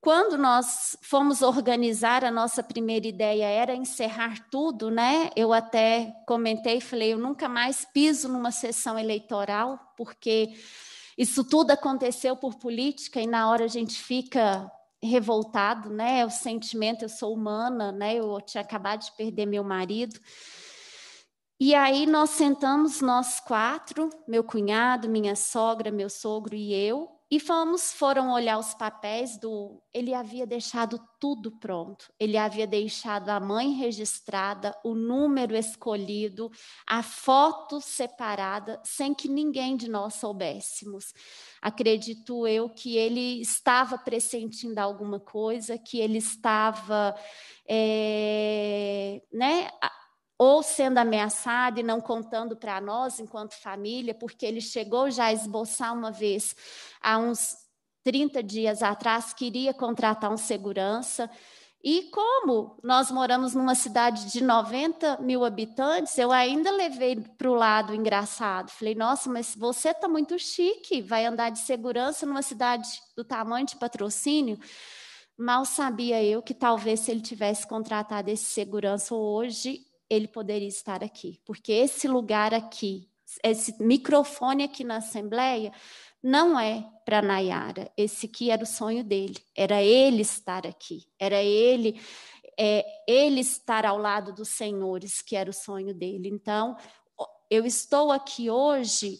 quando nós fomos organizar, a nossa primeira ideia era encerrar tudo, né? Eu até comentei e falei: eu nunca mais piso numa sessão eleitoral, porque isso tudo aconteceu por política e na hora a gente fica revoltado, né? É o sentimento, eu sou humana, né? Eu tinha acabado de perder meu marido. E aí nós sentamos nós quatro, meu cunhado, minha sogra, meu sogro e eu, e fomos, foram olhar os papéis do. Ele havia deixado tudo pronto. Ele havia deixado a mãe registrada, o número escolhido, a foto separada, sem que ninguém de nós soubéssemos. Acredito eu que ele estava pressentindo alguma coisa, que ele estava, é, né? ou sendo ameaçado e não contando para nós enquanto família, porque ele chegou já a esboçar uma vez, há uns 30 dias atrás, queria contratar um segurança. E como nós moramos numa cidade de 90 mil habitantes, eu ainda levei para o lado engraçado. Falei, nossa, mas você está muito chique, vai andar de segurança numa cidade do tamanho de patrocínio. Mal sabia eu que talvez se ele tivesse contratado esse segurança hoje, ele poderia estar aqui, porque esse lugar aqui, esse microfone aqui na Assembleia, não é para Nayara. Esse aqui era o sonho dele, era ele estar aqui, era ele. É, ele estar ao lado dos senhores, que era o sonho dele. Então, eu estou aqui hoje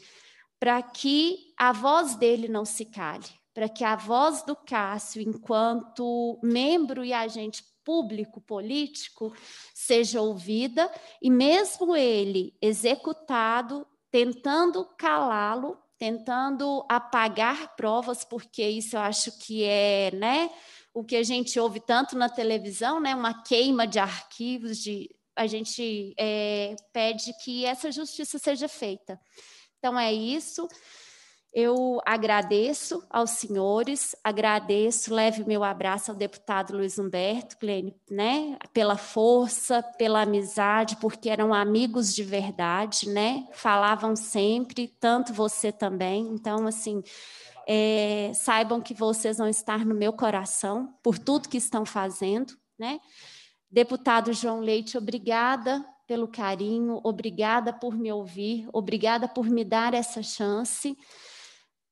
para que a voz dele não se cale, para que a voz do Cássio, enquanto membro e agente público, político, seja ouvida e mesmo ele executado, tentando calá-lo, tentando apagar provas, porque isso eu acho que é, né, o que a gente ouve tanto na televisão, né, uma queima de arquivos, de a gente é, pede que essa justiça seja feita. Então é isso. Eu agradeço aos senhores, agradeço, leve meu abraço ao deputado Luiz Humberto, né? Pela força, pela amizade, porque eram amigos de verdade, né? Falavam sempre, tanto você também. Então, assim, é, saibam que vocês vão estar no meu coração por tudo que estão fazendo, né? Deputado João Leite, obrigada pelo carinho, obrigada por me ouvir, obrigada por me dar essa chance.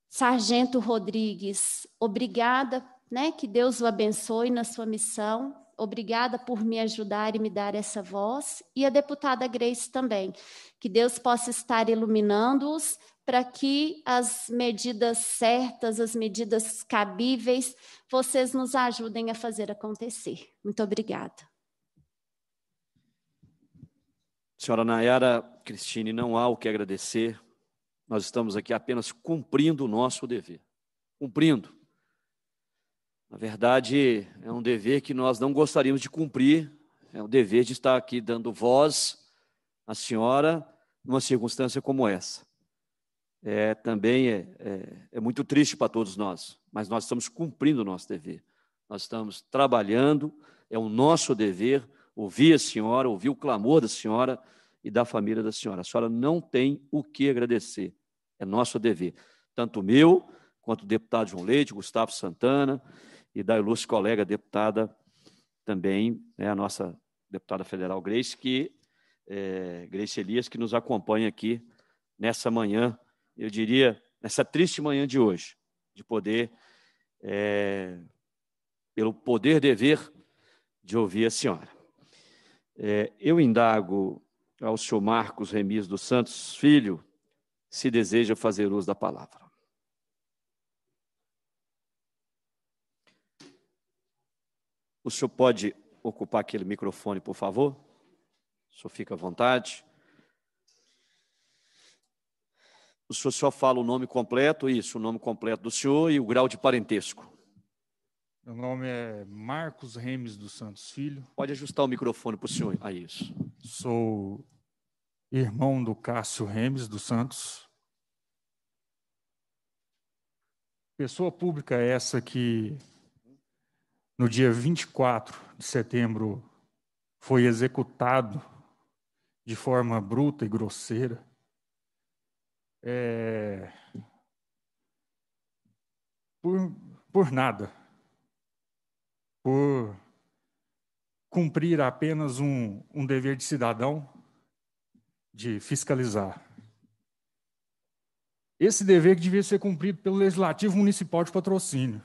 Sargento Rodrigues, obrigada, né? Que Deus o abençoe na sua missão. Obrigada por me ajudar e me dar essa voz. E a deputada Grace também. Que Deus possa estar iluminando-os para que as medidas certas, as medidas cabíveis, vocês nos ajudem a fazer acontecer. Muito obrigada. Senhora Nayara Cristine, não há o que agradecer nós estamos aqui apenas cumprindo o nosso dever. Cumprindo. Na verdade, é um dever que nós não gostaríamos de cumprir, é um dever de estar aqui dando voz à senhora numa circunstância como essa. É, também é, é, é muito triste para todos nós, mas nós estamos cumprindo o nosso dever. Nós estamos trabalhando, é o nosso dever ouvir a senhora, ouvir o clamor da senhora e da família da senhora. A senhora não tem o que agradecer. É nosso dever, tanto meu, quanto o deputado João Leite, Gustavo Santana e da ilustre colega deputada também, né, a nossa deputada federal Grace, que, é, Grace Elias, que nos acompanha aqui nessa manhã, eu diria, nessa triste manhã de hoje, de poder, é, pelo poder dever de ouvir a senhora. É, eu indago ao senhor Marcos Remis dos Santos Filho, se deseja fazer uso da palavra. O senhor pode ocupar aquele microfone, por favor? O senhor fica à vontade. O senhor só fala o nome completo, isso, o nome completo do senhor e o grau de parentesco. Meu nome é Marcos Remes dos Santos Filho. Pode ajustar o microfone para o senhor. Ah, isso sou irmão do Cássio Remes dos Santos. Pessoa pública essa que no dia 24 de setembro foi executado de forma bruta e grosseira. É... Por, por nada. Por cumprir apenas um, um dever de cidadão, de fiscalizar. Esse dever que devia ser cumprido pelo Legislativo Municipal de Patrocínio,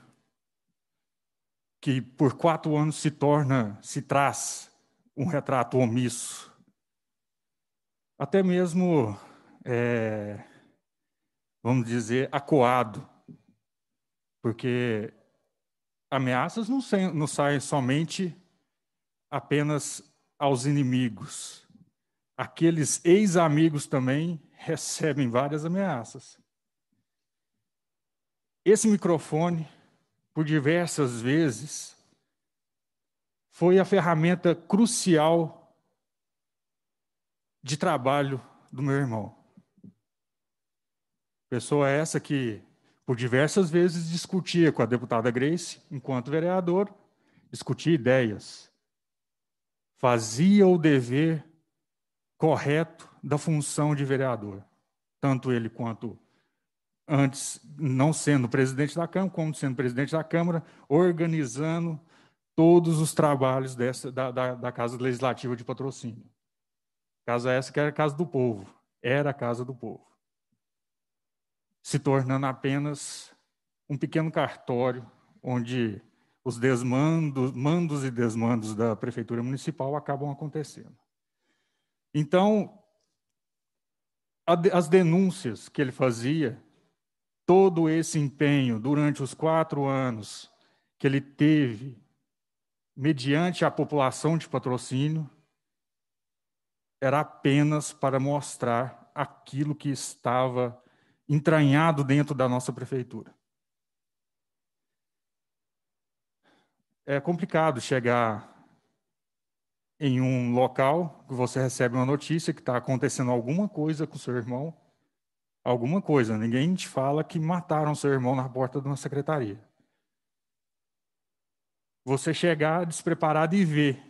que por quatro anos se torna, se traz um retrato omisso. Até mesmo, é, vamos dizer, acoado, porque ameaças não, saem, não saem somente apenas aos inimigos. Aqueles ex-amigos também recebem várias ameaças. Esse microfone, por diversas vezes, foi a ferramenta crucial de trabalho do meu irmão. Pessoa essa que, por diversas vezes, discutia com a deputada Grace, enquanto vereador, discutia ideias, fazia o dever correto da função de vereador, tanto ele quanto antes não sendo presidente da Câmara, como sendo presidente da Câmara, organizando todos os trabalhos dessa, da, da, da Casa Legislativa de Patrocínio. Casa essa que era a Casa do Povo, era a Casa do Povo, se tornando apenas um pequeno cartório onde os desmandos, mandos e desmandos da prefeitura municipal acabam acontecendo. Então, as denúncias que ele fazia, todo esse empenho durante os quatro anos que ele teve, mediante a população de patrocínio, era apenas para mostrar aquilo que estava entranhado dentro da nossa prefeitura. é complicado chegar em um local que você recebe uma notícia que está acontecendo alguma coisa com seu irmão, alguma coisa. Ninguém te fala que mataram seu irmão na porta de uma secretaria. Você chegar despreparado e ver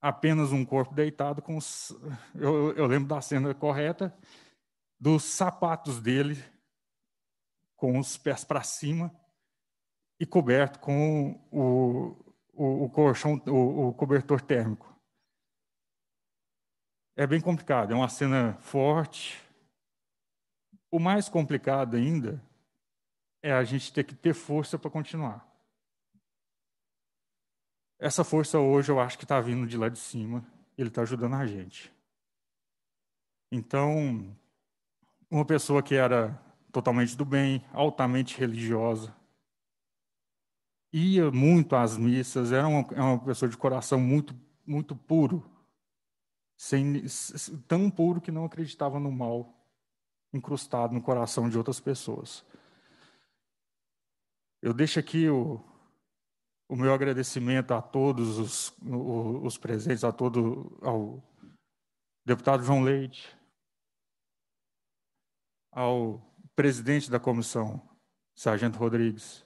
apenas um corpo deitado com. Os... Eu, eu lembro da cena correta dos sapatos dele com os pés para cima e coberto com o, o, o colchão, o, o cobertor térmico. É bem complicado, é uma cena forte. O mais complicado ainda é a gente ter que ter força para continuar. Essa força hoje eu acho que está vindo de lá de cima, ele está ajudando a gente. Então, uma pessoa que era totalmente do bem, altamente religiosa, ia muito às missas, era uma, é uma pessoa de coração muito, muito puro, sem, tão puro que não acreditava no mal incrustado no coração de outras pessoas. Eu deixo aqui o, o meu agradecimento a todos os, os presentes, a todo ao deputado João Leite, ao presidente da comissão, Sargento Rodrigues,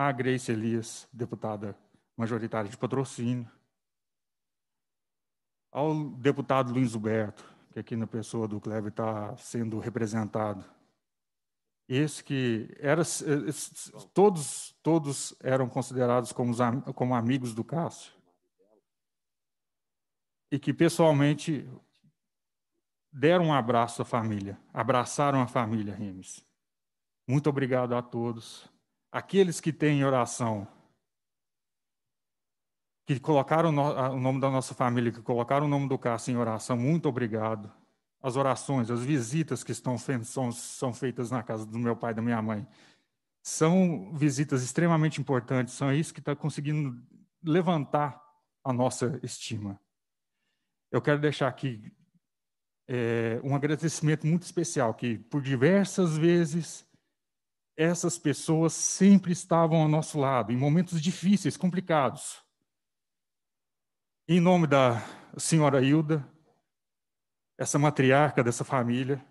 a Grace Elias, deputada majoritária de patrocínio, ao deputado Luiz Huberto, que aqui na pessoa do Cleber está sendo representado. Esse que era, todos, todos eram considerados como, os, como amigos do Cássio. E que pessoalmente deram um abraço à família, abraçaram a família Rimes. Muito obrigado a todos aqueles que têm oração, que colocaram o nome da nossa família, que colocaram o nome do Cássio em oração, muito obrigado. As orações, as visitas que estão são, são feitas na casa do meu pai e da minha mãe, são visitas extremamente importantes, são isso que está conseguindo levantar a nossa estima. Eu quero deixar aqui é, um agradecimento muito especial, que por diversas vezes essas pessoas sempre estavam ao nosso lado, em momentos difíceis, complicados. Em nome da senhora Hilda, essa matriarca dessa família,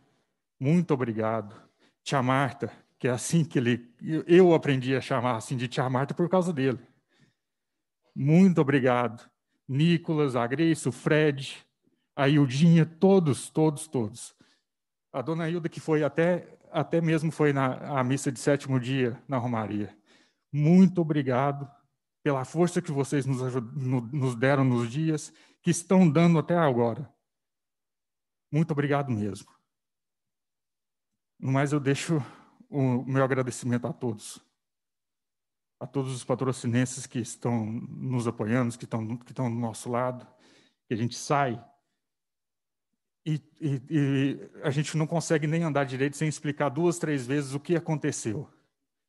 muito obrigado. Tia Marta, que é assim que ele, eu aprendi a chamar assim de Tia Marta por causa dele. Muito obrigado. Nicolas, a Grace, o Fred, a Hildinha, todos, todos, todos. A dona Hilda, que foi até até mesmo foi na missa de sétimo dia na Romaria. Muito obrigado pela força que vocês nos, nos deram nos dias que estão dando até agora. Muito obrigado mesmo. No mais, eu deixo o meu agradecimento a todos. A todos os patrocinenses que estão nos apoiando, que estão, que estão do nosso lado, que a gente sai e, e, e a gente não consegue nem andar direito sem explicar duas, três vezes o que aconteceu.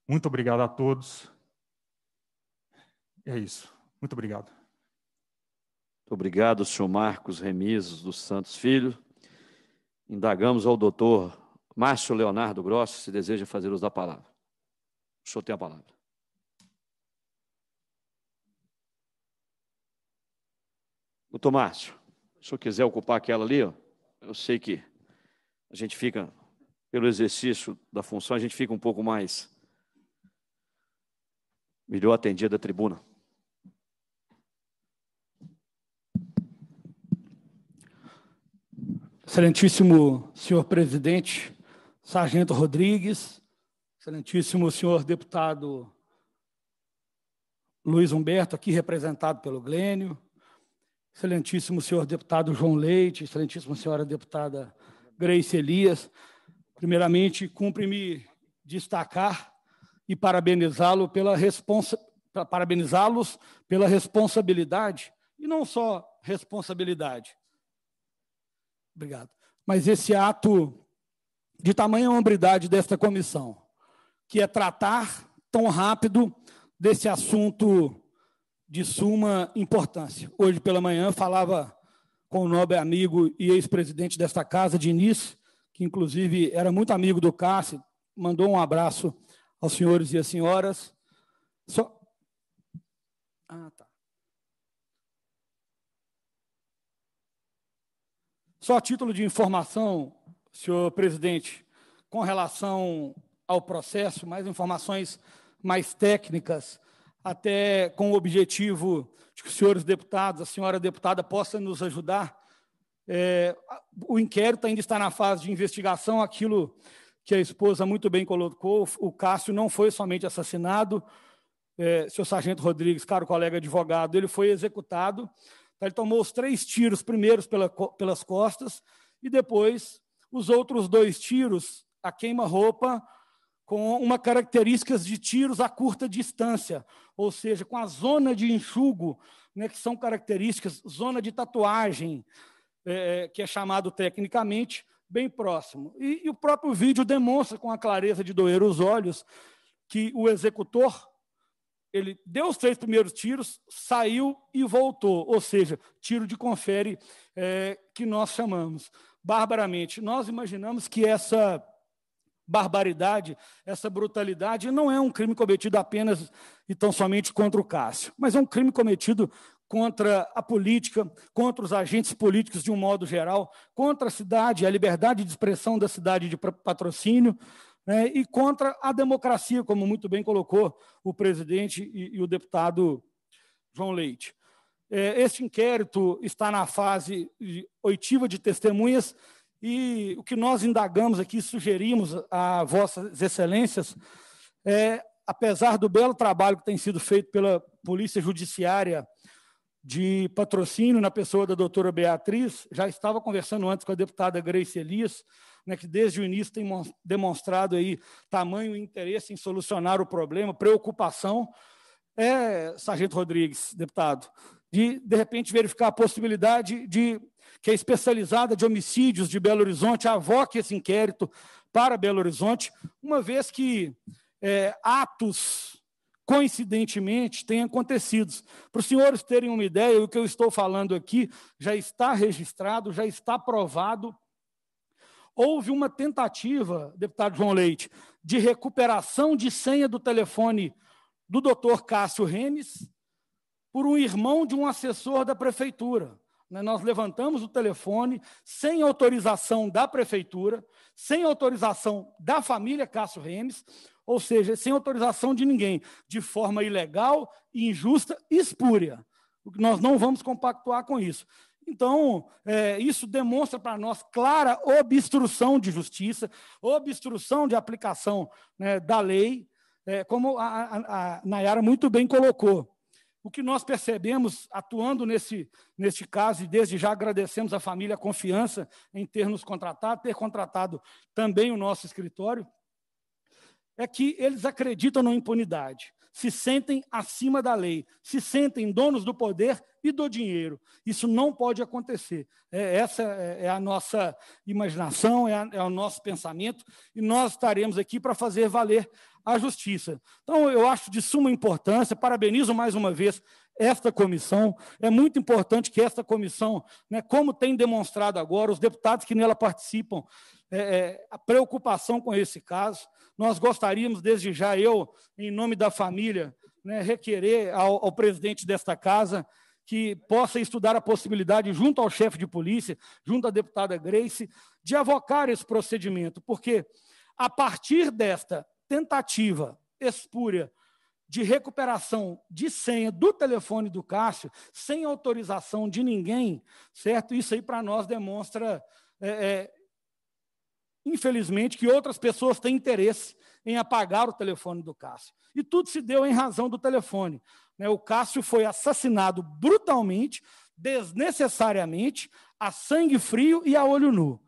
Muito obrigado a todos. É isso. Muito obrigado. Muito obrigado, senhor Marcos Remisos dos Santos Filho. Indagamos ao doutor Márcio Leonardo Grosso se deseja fazer uso da palavra. O senhor tem a palavra. Doutor Márcio, se o senhor quiser ocupar aquela ali, ó eu sei que a gente fica, pelo exercício da função, a gente fica um pouco mais melhor atendida da tribuna. Excelentíssimo senhor presidente, Sargento Rodrigues, excelentíssimo senhor deputado Luiz Humberto, aqui representado pelo Glênio, excelentíssimo senhor deputado João Leite, excelentíssima senhora deputada Grace Elias. Primeiramente, cumpre-me destacar e parabenizá-lo pela responsa parabenizá-los pela responsabilidade e não só responsabilidade. Obrigado. Mas esse ato de tamanha hombridade desta comissão, que é tratar tão rápido desse assunto de suma importância. Hoje pela manhã falava com o nobre amigo e ex-presidente desta casa, Diniz, que inclusive era muito amigo do Cássio, mandou um abraço aos senhores e às senhoras. Só... Ah, tá. Só a título de informação, senhor presidente, com relação ao processo, mais informações mais técnicas até com o objetivo de que os senhores deputados, a senhora deputada, possa nos ajudar. É, o inquérito ainda está na fase de investigação, aquilo que a esposa muito bem colocou, o Cássio não foi somente assassinado, é, seu sargento Rodrigues, caro colega advogado, ele foi executado, tá, ele tomou os três tiros, primeiros pela, pelas costas, e depois os outros dois tiros, a queima-roupa, com uma características de tiros a curta distância, ou seja, com a zona de enxugo, né, que são características, zona de tatuagem, é, é, que é chamado tecnicamente, bem próximo. E, e o próprio vídeo demonstra com a clareza de doer os olhos que o executor ele deu os três primeiros tiros, saiu e voltou, ou seja, tiro de confere é, que nós chamamos. Barbaramente, nós imaginamos que essa barbaridade, essa brutalidade, não é um crime cometido apenas e tão somente contra o Cássio, mas é um crime cometido contra a política, contra os agentes políticos de um modo geral, contra a cidade, a liberdade de expressão da cidade de patrocínio, né, e contra a democracia, como muito bem colocou o presidente e, e o deputado João Leite. É, este inquérito está na fase oitiva de testemunhas e o que nós indagamos aqui, sugerimos a vossas excelências, é, apesar do belo trabalho que tem sido feito pela Polícia Judiciária de patrocínio na pessoa da doutora Beatriz, já estava conversando antes com a deputada Grace Elias, né, que desde o início tem demonstrado aí tamanho interesse em solucionar o problema, preocupação. É, Sargento Rodrigues, deputado, de, de repente, verificar a possibilidade de que a é especializada de homicídios de Belo Horizonte avoque esse inquérito para Belo Horizonte, uma vez que é, atos coincidentemente têm acontecido. Para os senhores terem uma ideia, o que eu estou falando aqui já está registrado, já está provado. Houve uma tentativa, deputado João Leite, de recuperação de senha do telefone do doutor Cássio Remes, por um irmão de um assessor da prefeitura. Né, nós levantamos o telefone sem autorização da prefeitura, sem autorização da família Cássio Remes, ou seja, sem autorização de ninguém, de forma ilegal, injusta e espúria. Nós não vamos compactuar com isso. Então, é, isso demonstra para nós clara obstrução de justiça, obstrução de aplicação né, da lei, é, como a, a, a Nayara muito bem colocou. O que nós percebemos atuando nesse, nesse caso, e desde já agradecemos à família a confiança em ter nos contratado, ter contratado também o nosso escritório, é que eles acreditam na impunidade, se sentem acima da lei, se sentem donos do poder e do dinheiro. Isso não pode acontecer. É, essa é, é a nossa imaginação, é, a, é o nosso pensamento, e nós estaremos aqui para fazer valer à justiça. Então, eu acho de suma importância, parabenizo mais uma vez esta comissão. É muito importante que esta comissão, né, como tem demonstrado agora, os deputados que nela participam, é, é, a preocupação com esse caso. Nós gostaríamos, desde já, eu, em nome da família, né, requerer ao, ao presidente desta casa que possa estudar a possibilidade, junto ao chefe de polícia, junto à deputada Grace, de avocar esse procedimento, porque a partir desta tentativa espúria de recuperação de senha do telefone do Cássio, sem autorização de ninguém, certo? Isso aí para nós demonstra, é, é, infelizmente, que outras pessoas têm interesse em apagar o telefone do Cássio. E tudo se deu em razão do telefone. Né? O Cássio foi assassinado brutalmente, desnecessariamente, a sangue frio e a olho nu.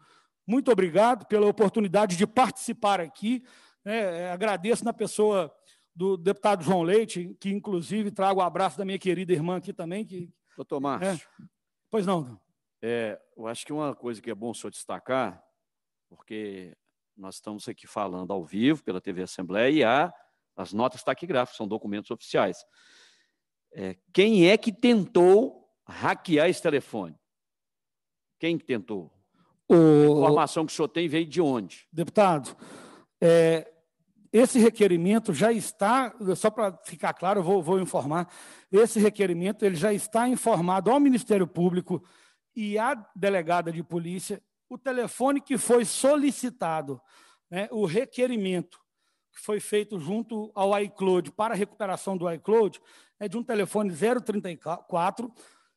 Muito obrigado pela oportunidade de participar aqui né, é, agradeço na pessoa do deputado João Leite, que inclusive trago o abraço da minha querida irmã aqui também. Que, Doutor né? Márcio. É, pois não. É, eu acho que uma coisa que é bom o senhor destacar, porque nós estamos aqui falando ao vivo pela TV Assembleia e há as notas taquigráficas, são documentos oficiais. É, quem é que tentou hackear esse telefone? Quem tentou? O... A informação que o senhor tem veio de onde? Deputado, é, esse requerimento já está, só para ficar claro, eu vou, vou, informar, esse requerimento ele já está informado ao Ministério Público e à delegada de polícia o telefone que foi solicitado, né, o requerimento que foi feito junto ao iCloud para a recuperação do iCloud é de um telefone 034.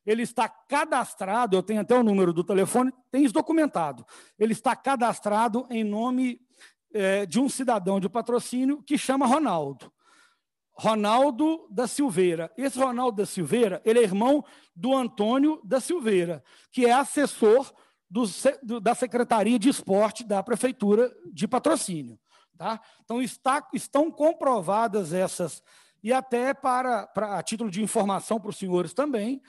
Ele está cadastrado, eu tenho até o número do telefone, tem isso documentado. Ele está cadastrado em nome é, de um cidadão de patrocínio que chama Ronaldo. Ronaldo da Silveira. Esse Ronaldo da Silveira, ele é irmão do Antônio da Silveira, que é assessor do, do, da Secretaria de Esporte da Prefeitura de Patrocínio. Tá? Então, está, estão comprovadas essas, e até para, para a título de informação para os senhores também,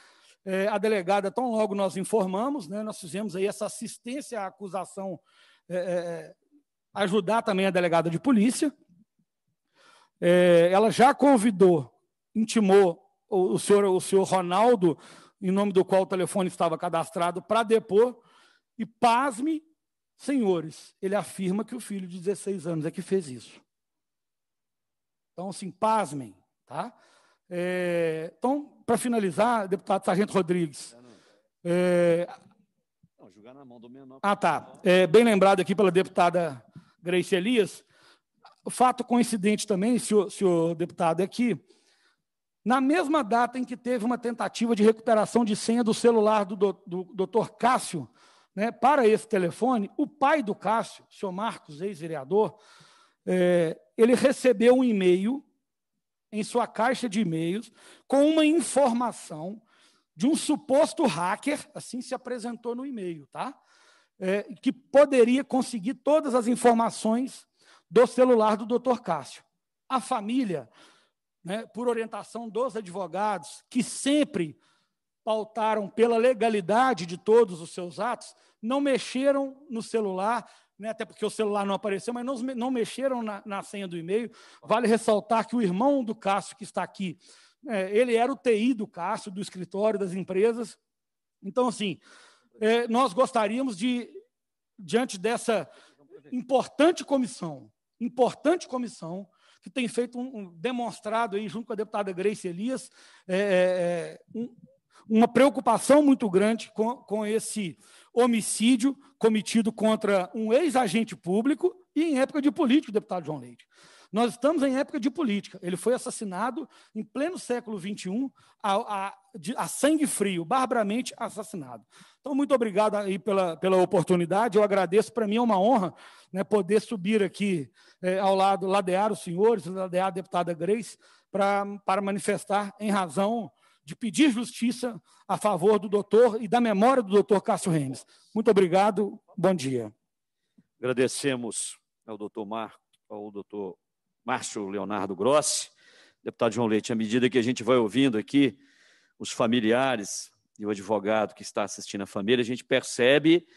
é, a delegada, tão logo nós informamos, né, nós fizemos aí essa assistência à acusação é, é ajudar também a delegada de polícia. É, ela já convidou, intimou o, o, senhor, o senhor Ronaldo, em nome do qual o telefone estava cadastrado, para depor. E pasme, senhores, ele afirma que o filho de 16 anos é que fez isso. Então, assim, pasmem, tá? É, então, para finalizar, deputado Sargento Rodrigues. É, não, jogar na mão do menor. Ah, tá. É, bem lembrado aqui pela deputada Grace Elias, fato coincidente também, senhor, senhor deputado, é que na mesma data em que teve uma tentativa de recuperação de senha do celular do, do, do doutor Cássio, né, para esse telefone, o pai do Cássio, senhor Marcos, ex-vereador, é, ele recebeu um e-mail em sua caixa de e-mails com uma informação de um suposto hacker, assim se apresentou no e-mail, tá? é, que poderia conseguir todas as informações do celular do Dr. Cássio. A família, né, por orientação dos advogados, que sempre pautaram pela legalidade de todos os seus atos, não mexeram no celular, né, até porque o celular não apareceu, mas não, não mexeram na, na, senha do e-mail. Vale ressaltar que o irmão do Cássio, que está aqui, é, ele era o TI do Cássio, do escritório, das empresas. Então, assim, é, nós gostaríamos de, diante dessa importante comissão, importante comissão, que tem feito um, um demonstrado aí, junto com a deputada Grace Elias, é, é, um, uma preocupação muito grande com, com esse homicídio cometido contra um ex-agente público e em época de político, deputado João Leite. Nós estamos em época de política. Ele foi assassinado em pleno século XXI, a, a, a sangue frio, barbaramente assassinado. Então, muito obrigado aí pela, pela oportunidade. Eu agradeço, para mim é uma honra né, poder subir aqui é, ao lado, ladear os senhores, ladear a deputada Grace, pra, para manifestar em razão de pedir justiça a favor do doutor e da memória do doutor Cássio Remes. Muito obrigado, bom dia. Agradecemos ao doutor Marco, ao doutor Márcio Leonardo Grossi, deputado João Leite, à medida que a gente vai ouvindo aqui os familiares e o advogado que está assistindo a família, a gente percebe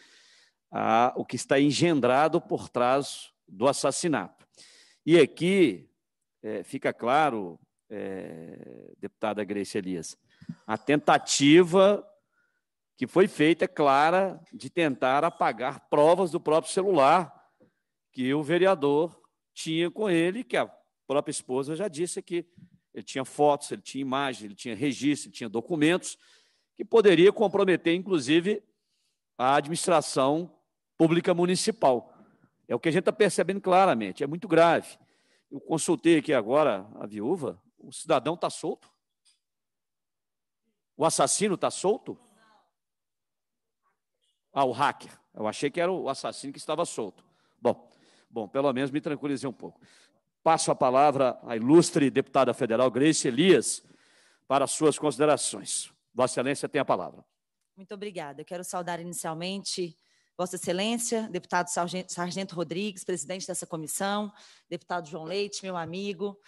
a, ah, o que está engendrado por trás do assassinato. E aqui é, fica claro, é, deputada Grace Elias, a tentativa que foi feita, é clara, de tentar apagar provas do próprio celular que o vereador tinha com ele, que a própria esposa já disse que ele tinha fotos, ele tinha imagens, ele tinha registro, ele tinha documentos, que poderia comprometer, inclusive, a administração pública municipal. É o que a gente está percebendo claramente, é muito grave. Eu consultei aqui agora a viúva, o cidadão está solto? O assassino está solto? Ah, o hacker. Eu achei que era o assassino que estava solto. Bom, Bom, pelo menos me tranquilizei um pouco. Passo a palavra à ilustre deputada federal Grace Elias para suas considerações. Vossa Excelência tem a palavra. Muito obrigada. Eu quero saudar inicialmente Vossa Excelência, deputado Sargento Rodrigues, presidente dessa comissão, deputado João Leite, meu amigo.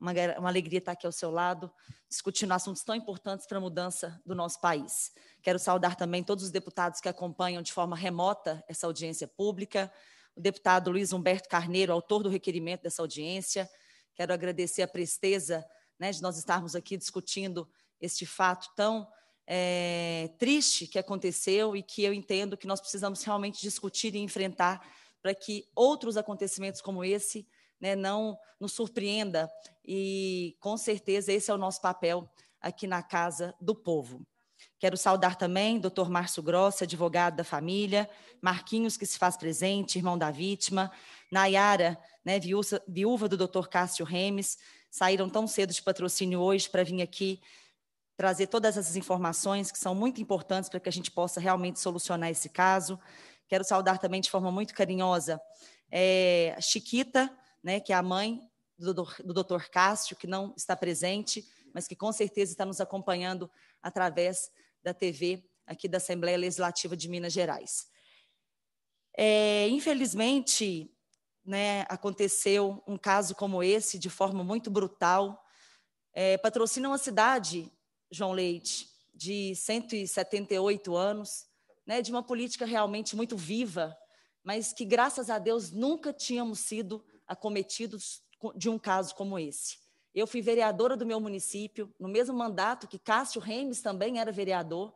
Uma, uma alegria estar aqui ao seu lado, discutindo assuntos tão importantes para a mudança do nosso país. Quero saudar também todos os deputados que acompanham de forma remota essa audiência pública, o deputado Luiz Humberto Carneiro, autor do requerimento dessa audiência. Quero agradecer a presteza né, de nós estarmos aqui discutindo este fato tão é, triste que aconteceu e que eu entendo que nós precisamos realmente discutir e enfrentar para que outros acontecimentos como esse né, não nos surpreenda. E, com certeza, esse é o nosso papel aqui na Casa do Povo. Quero saudar também Dr. Márcio Grossi, advogado da família, Marquinhos, que se faz presente, irmão da vítima, Nayara, né, viúva, viúva do Dr. Cássio Remes, saíram tão cedo de patrocínio hoje para vir aqui trazer todas essas informações que são muito importantes para que a gente possa realmente solucionar esse caso. Quero saudar também de forma muito carinhosa é, a Chiquita, né, que é a mãe do, do Dr. Cássio, que não está presente, mas que com certeza está nos acompanhando através da TV aqui da Assembleia Legislativa de Minas Gerais. É, infelizmente, né, aconteceu um caso como esse de forma muito brutal. É, patrocina uma cidade, João Leite, de 178 anos, né, de uma política realmente muito viva, mas que, graças a Deus, nunca tínhamos sido acometidos de um caso como esse. Eu fui vereadora do meu município, no mesmo mandato que Cássio Remes também era vereador.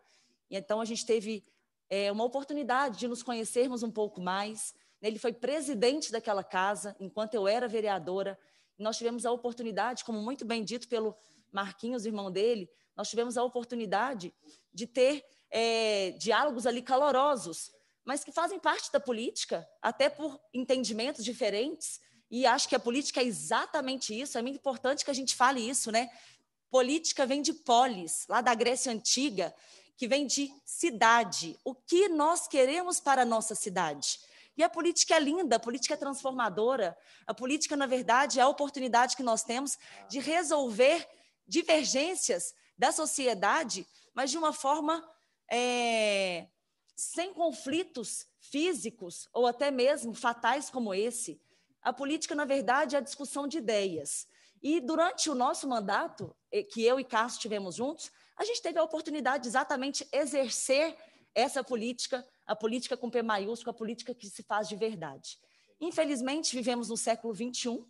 E então a gente teve é, uma oportunidade de nos conhecermos um pouco mais. Né? Ele foi presidente daquela casa enquanto eu era vereadora. Nós tivemos a oportunidade, como muito bem dito pelo Marquinhos, irmão dele, nós tivemos a oportunidade de ter é, diálogos ali calorosos, mas que fazem parte da política, até por entendimentos diferentes, e acho que a política é exatamente isso. É muito importante que a gente fale isso, né? Política vem de polis, lá da Grécia Antiga, que vem de cidade. O que nós queremos para a nossa cidade? E a política é linda, a política é transformadora. A política, na verdade, é a oportunidade que nós temos de resolver divergências da sociedade, mas de uma forma é, sem conflitos físicos ou até mesmo fatais como esse. A política, na verdade, é a discussão de ideias. E durante o nosso mandato, que eu e Cássio tivemos juntos, a gente teve a oportunidade de exatamente exercer essa política, a política com P maiúsculo, a política que se faz de verdade. Infelizmente, vivemos no século XXI,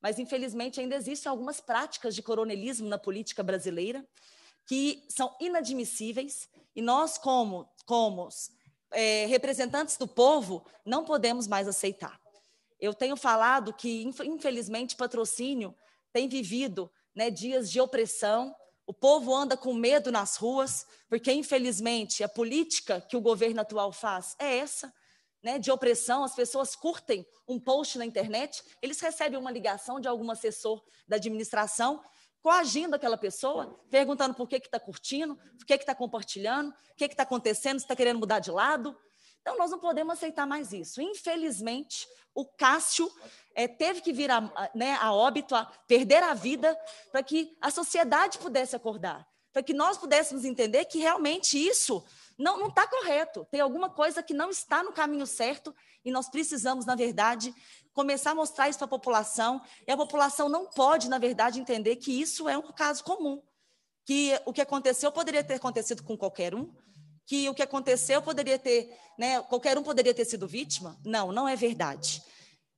mas infelizmente ainda existem algumas práticas de coronelismo na política brasileira que são inadmissíveis e nós, como, como é, representantes do povo, não podemos mais aceitar. Eu tenho falado que, infelizmente, patrocínio tem vivido né, dias de opressão, o povo anda com medo nas ruas, porque, infelizmente, a política que o governo atual faz é essa. Né, de opressão, as pessoas curtem um post na internet, eles recebem uma ligação de algum assessor da administração coagindo aquela pessoa, perguntando por que está curtindo, por que está compartilhando, o que está acontecendo, se está querendo mudar de lado. Então, nós não podemos aceitar mais isso. Infelizmente, o Cássio é, teve que vir a, né, a óbito, a perder a vida, para que a sociedade pudesse acordar, para que nós pudéssemos entender que realmente isso não está correto, tem alguma coisa que não está no caminho certo e nós precisamos, na verdade, começar a mostrar isso para a população. E a população não pode, na verdade, entender que isso é um caso comum, que o que aconteceu poderia ter acontecido com qualquer um, que o que aconteceu poderia ter, né, qualquer um poderia ter sido vítima? Não, não é verdade.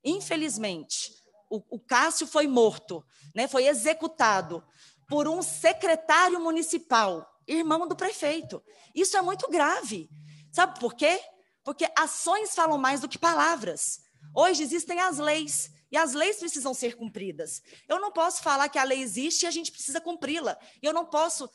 Infelizmente, o, o Cássio foi morto, né, foi executado por um secretário municipal, irmão do prefeito. Isso é muito grave. Sabe por quê? Porque ações falam mais do que palavras. Hoje existem as leis, e as leis precisam ser cumpridas. Eu não posso falar que a lei existe e a gente precisa cumpri-la. Eu não posso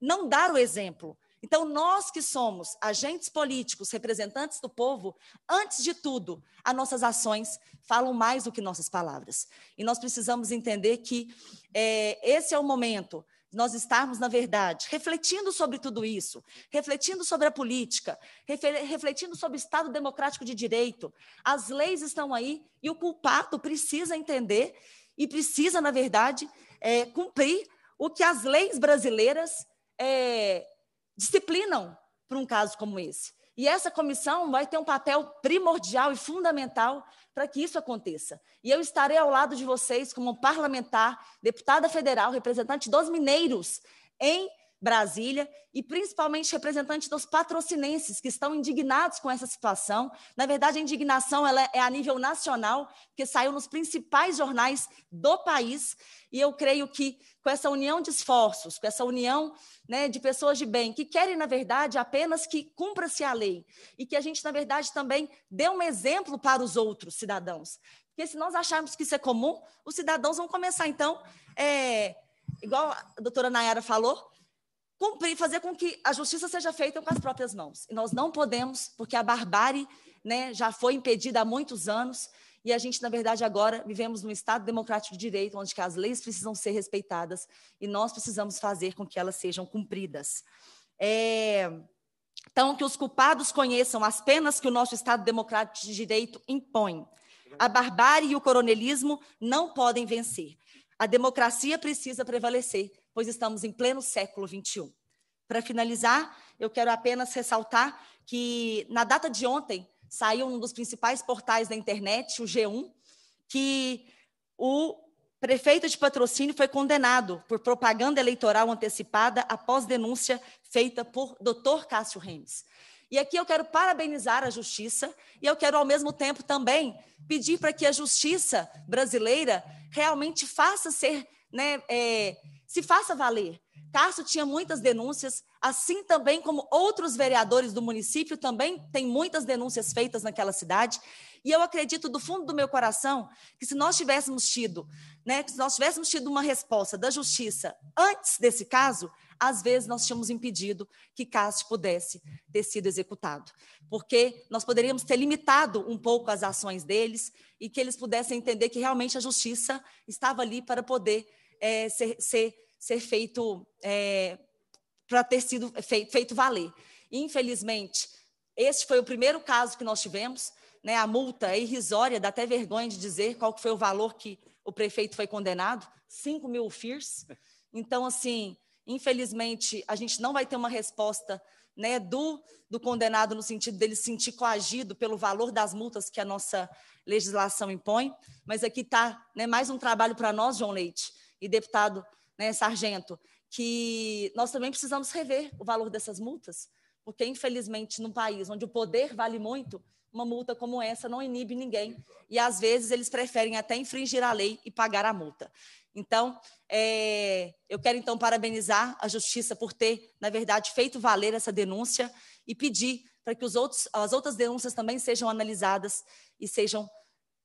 não dar o exemplo. Então, nós que somos agentes políticos, representantes do povo, antes de tudo, as nossas ações falam mais do que nossas palavras. E nós precisamos entender que é, esse é o momento nós estarmos, na verdade, refletindo sobre tudo isso, refletindo sobre a política, refletindo sobre o Estado democrático de direito. As leis estão aí e o culpado precisa entender e precisa, na verdade, é, cumprir o que as leis brasileiras é, disciplinam para um caso como esse. E essa comissão vai ter um papel primordial e fundamental para que isso aconteça. E eu estarei ao lado de vocês como parlamentar, deputada federal, representante dos mineiros, em Brasília e principalmente representantes dos patrocinenses que estão indignados com essa situação. Na verdade, a indignação ela é a nível nacional, que saiu nos principais jornais do país, e eu creio que com essa união de esforços, com essa união né, de pessoas de bem que querem, na verdade, apenas que cumpra-se a lei e que a gente, na verdade, também dê um exemplo para os outros cidadãos. Porque se nós acharmos que isso é comum, os cidadãos vão começar, então, é, igual a doutora Nayara falou, cumprir, fazer com que a justiça seja feita com as próprias mãos. E nós não podemos, porque a barbárie né, já foi impedida há muitos anos, e a gente, na verdade, agora vivemos num Estado democrático de direito, onde as leis precisam ser respeitadas e nós precisamos fazer com que elas sejam cumpridas. É... Então, que os culpados conheçam as penas que o nosso Estado democrático de direito impõe. A barbárie e o coronelismo não podem vencer. A democracia precisa prevalecer pois estamos em pleno século XXI. Para finalizar, eu quero apenas ressaltar que, na data de ontem, saiu um dos principais portais da internet, o G1, que o prefeito de patrocínio foi condenado por propaganda eleitoral antecipada após denúncia feita por Dr. Cássio Remes. E aqui eu quero parabenizar a justiça e eu quero, ao mesmo tempo, também pedir para que a justiça brasileira realmente faça ser. Né, é, se faça valer. Tarso tinha muitas denúncias, assim também como outros vereadores do município também tem muitas denúncias feitas naquela cidade. E eu acredito do fundo do meu coração que se nós tivéssemos tido, né, que se nós tivéssemos tido uma resposta da justiça antes desse caso, às vezes nós tínhamos impedido que Cássio pudesse ter sido executado, porque nós poderíamos ter limitado um pouco as ações deles e que eles pudessem entender que realmente a justiça estava ali para poder é, ser, ser, ser feito, é, para ter sido feito, feito valer. Infelizmente, este foi o primeiro caso que nós tivemos, né? a multa é irrisória, dá até vergonha de dizer qual foi o valor que o prefeito foi condenado, 5 mil FIRs. Então, assim, infelizmente, a gente não vai ter uma resposta né, do, do, condenado no sentido dele se sentir coagido pelo valor das multas que a nossa legislação impõe. Mas aqui está né, mais um trabalho para nós, João Leite, e deputado né, Sargento, que nós também precisamos rever o valor dessas multas, porque, infelizmente, num país onde o poder vale muito, uma multa como essa não inibe ninguém. E, às vezes, eles preferem até infringir a lei e pagar a multa. Então, é, eu quero, então, parabenizar a Justiça por ter, na verdade, feito valer essa denúncia e pedir para que outros, as outras denúncias também sejam analisadas e sejam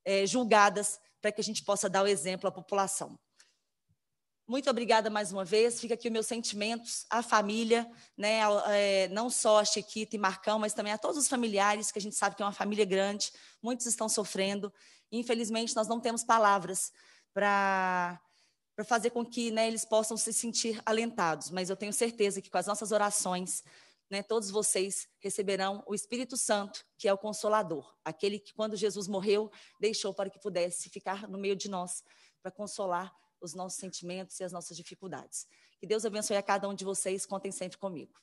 é, julgadas para que a gente possa dar o exemplo à população. Muito obrigada mais uma vez. Fica aqui os meus sentimentos à família, né? É, não só a Chiquita e Marcão, mas também a todos os familiares, que a gente sabe que é uma família grande, muitos estão sofrendo. Infelizmente, nós não temos palavras para para fazer com que né, eles possam se sentir alentados. Mas eu tenho certeza que com as nossas orações, né, todos vocês receberão o Espírito Santo, que é o Consolador, aquele que, quando Jesus morreu, deixou para que pudesse ficar no meio de nós, para consolar os nossos sentimentos e as nossas dificuldades. Que Deus abençoe a cada um de vocês, contem sempre comigo.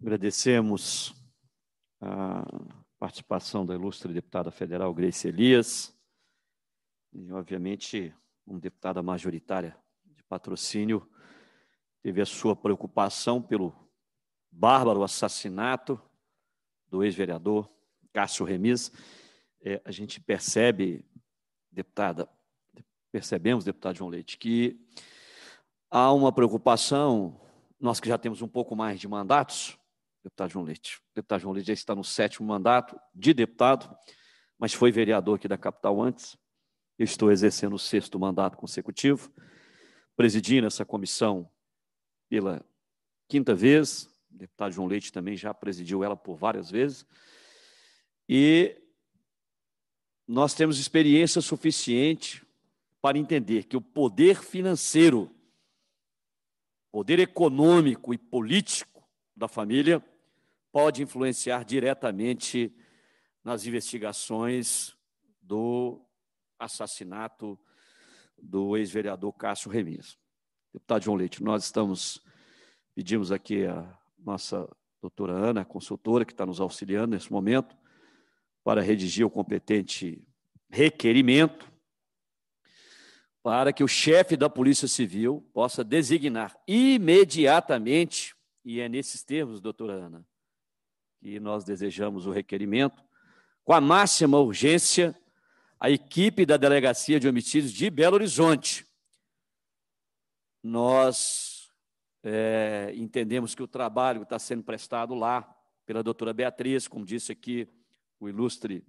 Agradecemos a participação da ilustre deputada federal Grace Elias, e obviamente como deputada majoritária de patrocínio, teve a sua preocupação pelo bárbaro assassinato do ex-vereador Cássio Remis. É, a gente percebe, deputada, percebemos, deputado João Leite, que há uma preocupação, nós que já temos um pouco mais de mandatos, deputado João Leite, deputado João Leite já está no sétimo mandato de deputado, mas foi vereador aqui da capital antes, eu estou exercendo o sexto mandato consecutivo, presidindo essa comissão pela quinta vez, o deputado João Leite também já presidiu ela por várias vezes, e nós temos experiência suficiente para entender que o poder financeiro, poder econômico e político da família pode influenciar diretamente nas investigações do assassinato do ex-vereador Cássio Remis. Deputado João Leite, nós estamos, pedimos aqui a nossa doutora Ana, a consultora, que está nos auxiliando nesse momento, para redigir o competente requerimento para que o chefe da Polícia Civil possa designar imediatamente, e é nesses termos, doutora Ana, que nós desejamos o requerimento, com a máxima urgência, a equipe da Delegacia de Homicídios de Belo Horizonte. Nós é, entendemos que o trabalho está sendo prestado lá pela doutora Beatriz, como disse aqui o ilustre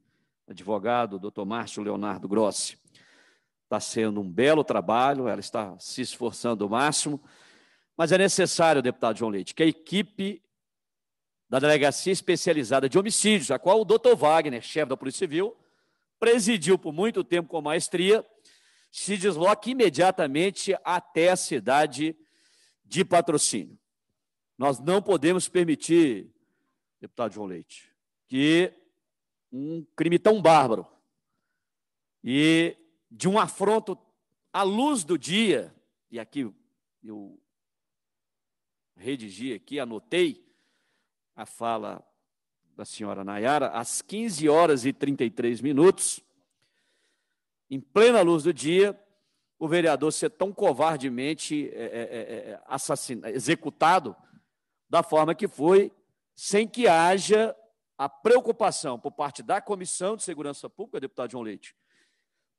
advogado, doutor Márcio Leonardo Grossi. Está sendo um belo trabalho, ela está se esforçando ao máximo, mas é necessário, deputado João Leite, que a equipe da Delegacia Especializada de Homicídios, a qual o doutor Wagner, chefe da Polícia Civil, presidiu por muito tempo com maestria, se desloque imediatamente até a cidade de patrocínio. Nós não podemos permitir, deputado João Leite, que um crime tão bárbaro e de um afronto à luz do dia, e aqui eu redigi aqui, anotei a fala da senhora Nayara, às 15 horas e 33 minutos, em plena luz do dia, o vereador ser tão covardemente é, é, é, assassinado, executado da forma que foi, sem que haja a preocupação por parte da Comissão de Segurança Pública, deputado João Leite,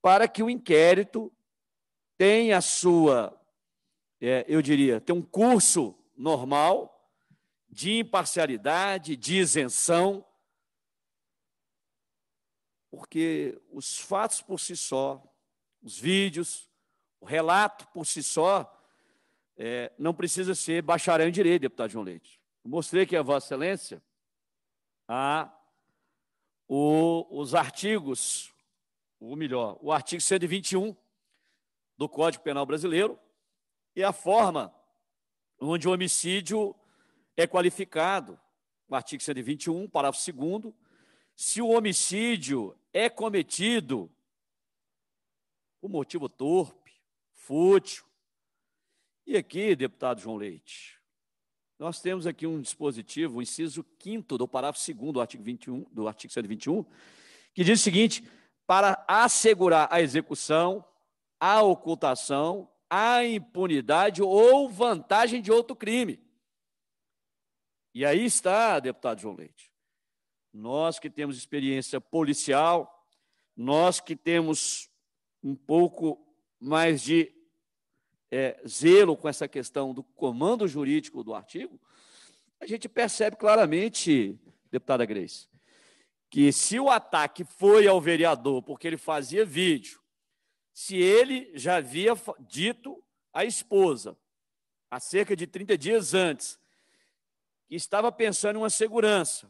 para que o inquérito tenha a sua, é, eu diria, tenha um curso normal de imparcialidade, de isenção, porque os fatos por si só, os vídeos, o relato por si só, é, não precisa ser bacharel em direito, deputado João Leite. Eu mostrei que a Vossa Excelência a, tá? o, os artigos o melhor, o artigo 121 do Código Penal Brasileiro e a forma onde o homicídio é qualificado, o artigo 121, parágrafo 2 se o homicídio é cometido por motivo torpe, fútil. E aqui, deputado João Leite, nós temos aqui um dispositivo, o inciso 5 do parágrafo 2 do artigo 21, do artigo 121, que diz o seguinte: para assegurar a execução, a ocultação, a impunidade ou vantagem de outro crime. E aí está, deputado João Leite. Nós que temos experiência policial, nós que temos um pouco mais de é, zelo com essa questão do comando jurídico do artigo, a gente percebe claramente, deputada Grace, que se o ataque foi ao vereador porque ele fazia vídeo, se ele já havia dito à esposa, há cerca de 30 dias antes, que estava pensando em uma segurança,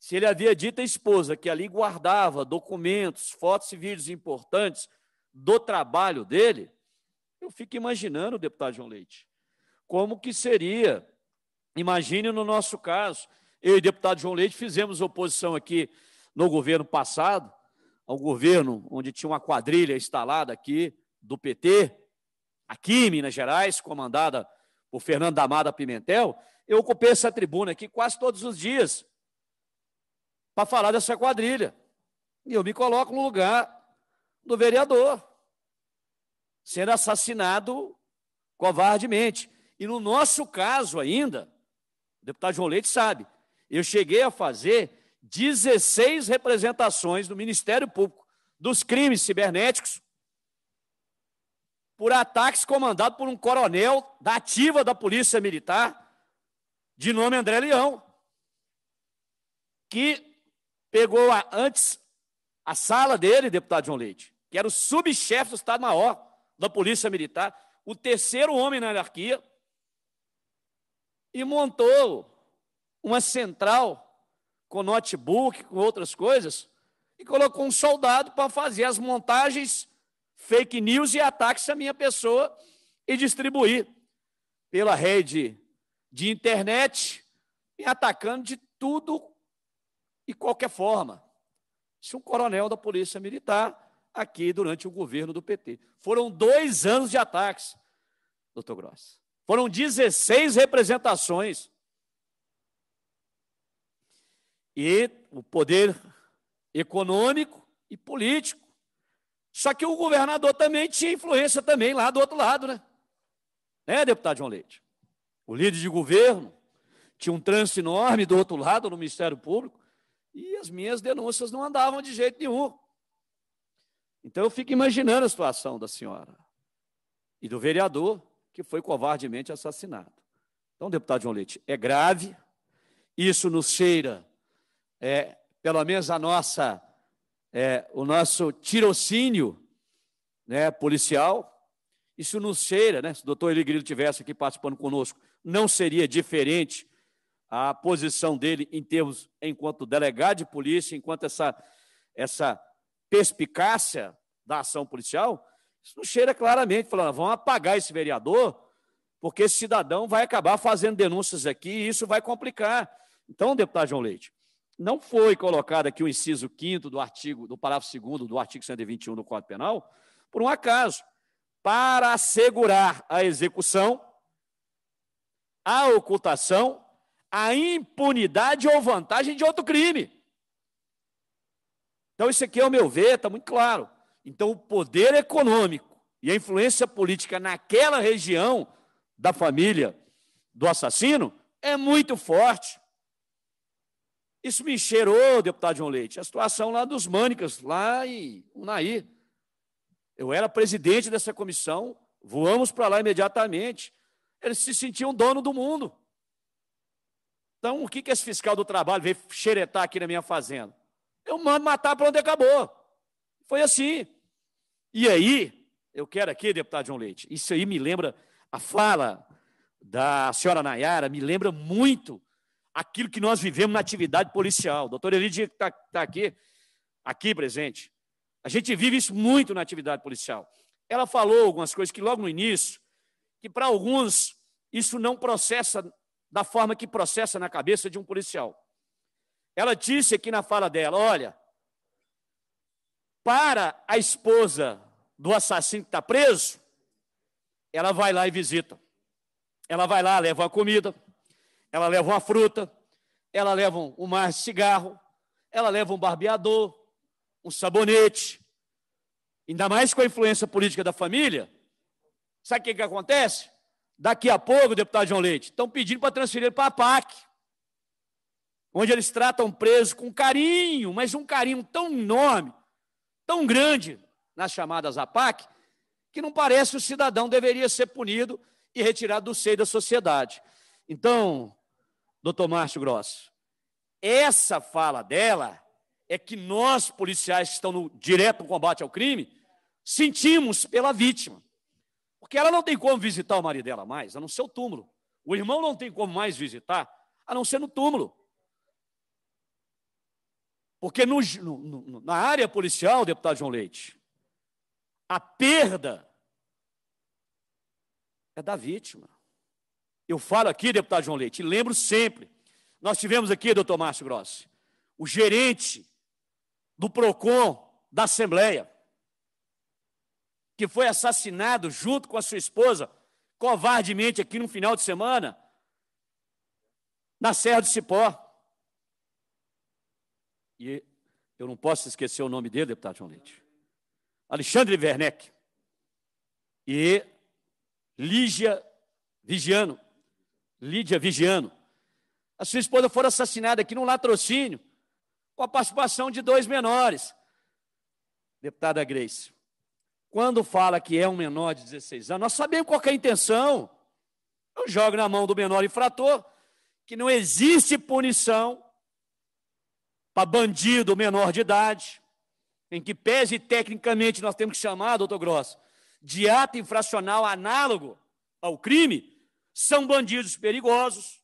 se ele havia dito à esposa que ali guardava documentos, fotos e vídeos importantes do trabalho dele, eu fico imaginando, deputado João Leite, como que seria. Imagine no nosso caso, eu e deputado João Leite fizemos oposição aqui no governo passado, ao governo onde tinha uma quadrilha instalada aqui do PT, aqui em Minas Gerais, comandada por Fernando Amada Pimentel, eu ocupei essa tribuna aqui quase todos os dias para falar dessa quadrilha. E eu me coloco no lugar do vereador, sendo assassinado covardemente. E no nosso caso ainda, o deputado João Leite sabe, eu cheguei a fazer 16 representações do Ministério Público dos crimes cibernéticos por ataques comandados por um coronel da ativa da Polícia Militar, de nome André Leão, que pegou a, antes a sala dele, deputado João Leite, que era o subchefe do Estado-Maior da Polícia Militar, o terceiro homem na hierarquia, e montou uma central com notebook, com outras coisas, e colocou um soldado para fazer as montagens fake news e ataques à minha pessoa e distribuir pela rede de internet, me atacando de tudo e qualquer forma. Isso é um coronel da Polícia Militar aqui durante o governo do PT. Foram dois anos de ataques, doutor Gross. Foram 16 representações e o poder econômico e político. Só que o governador também tinha influência também lá do outro lado, né? Né, deputado João Leite? O líder de governo tinha um trânsito enorme do outro lado no Ministério Público e as minhas denúncias não andavam de jeito nenhum. Então eu fico imaginando a situação da senhora e do vereador que foi covardemente assassinado. Então, deputado João Leite, é grave, isso nos cheira é, pelo menos a nossa, é, o nosso tirocínio né, policial, isso não cheira né, se o doutor Eligrilo tivesse aqui participando conosco, não seria diferente a posição dele em termos, enquanto delegado de polícia, enquanto essa, essa perspicácia da ação policial, isso não cheira claramente, falando, vão apagar esse vereador, porque esse cidadão vai acabar fazendo denúncias aqui e isso vai complicar. Então, deputado João Leite, não foi colocado aqui o inciso 5 do artigo, do parágrafo 2 do artigo 121 do Código Penal, por um acaso, para assegurar a execução, a ocultação, a impunidade ou vantagem de outro crime. Então, isso aqui, ao meu ver, está muito claro. Então, o poder econômico e a influência política naquela região da família do assassino é muito forte. Isso me cheirou, deputado João Leite, a situação lá dos Mânicas, lá em Unaí. Eu era presidente dessa comissão, voamos para lá imediatamente. Eles se sentiam dono do mundo. Então, o que, que esse fiscal do trabalho veio xeretar aqui na minha fazenda? Eu mando matar para onde acabou. Foi assim. E aí, eu quero aqui, deputado João Leite, isso aí me lembra a fala da senhora Nayara, me lembra muito aquilo que nós vivemos na atividade policial. O doutor Elide está tá aqui, aqui presente. A gente vive isso muito na atividade policial. Ela falou algumas coisas que logo no início, que para alguns isso não processa da forma que processa na cabeça de um policial. Ela disse aqui na fala dela, olha, para a esposa do assassino que está preso, ela vai lá e visita. Ela vai lá, leva a comida, ela leva uma fruta, ela leva um mar de cigarro, ela leva um barbeador, um sabonete. Ainda mais com a influência política da família. Sabe o que, que acontece? Daqui a pouco, deputado João Leite, estão pedindo para transferir para a PAC, onde eles tratam preso com carinho, mas um carinho tão enorme, tão grande, nas chamadas APAC, que não parece que o cidadão deveria ser punido e retirado do seio da sociedade. Então, doutor Márcio Grosso, essa fala dela é que nós, policiais que estão no direto combate ao crime, sentimos pela vítima. Porque ela não tem como visitar o marido dela mais, a não ser o túmulo. O irmão não tem como mais visitar, a não ser no túmulo. Porque no, no, na área policial, deputado João Leite, a perda é da vítima. Eu falo aqui, deputado João Leite, lembro sempre. Nós tivemos aqui, doutor Márcio Grossi, o gerente do PROCON da Assembleia, que foi assassinado junto com a sua esposa, covardemente aqui no final de semana, na Serra do Cipó. E eu não posso esquecer o nome dele, deputado João Leite. Alexandre Werneck e Lígia Vigiano. Lídia Vigiano. A sua esposa foi assassinada aqui num latrocínio com a participação de dois menores. Deputada Grace, quando fala que é um menor de 16 anos, nós sabemos qual é a intenção. Eu jogo na mão do menor infrator que não existe punição para bandido menor de idade, em que pese tecnicamente nós temos que chamar, doutor Grosso, de ato infracional análogo ao crime, são bandidos perigosos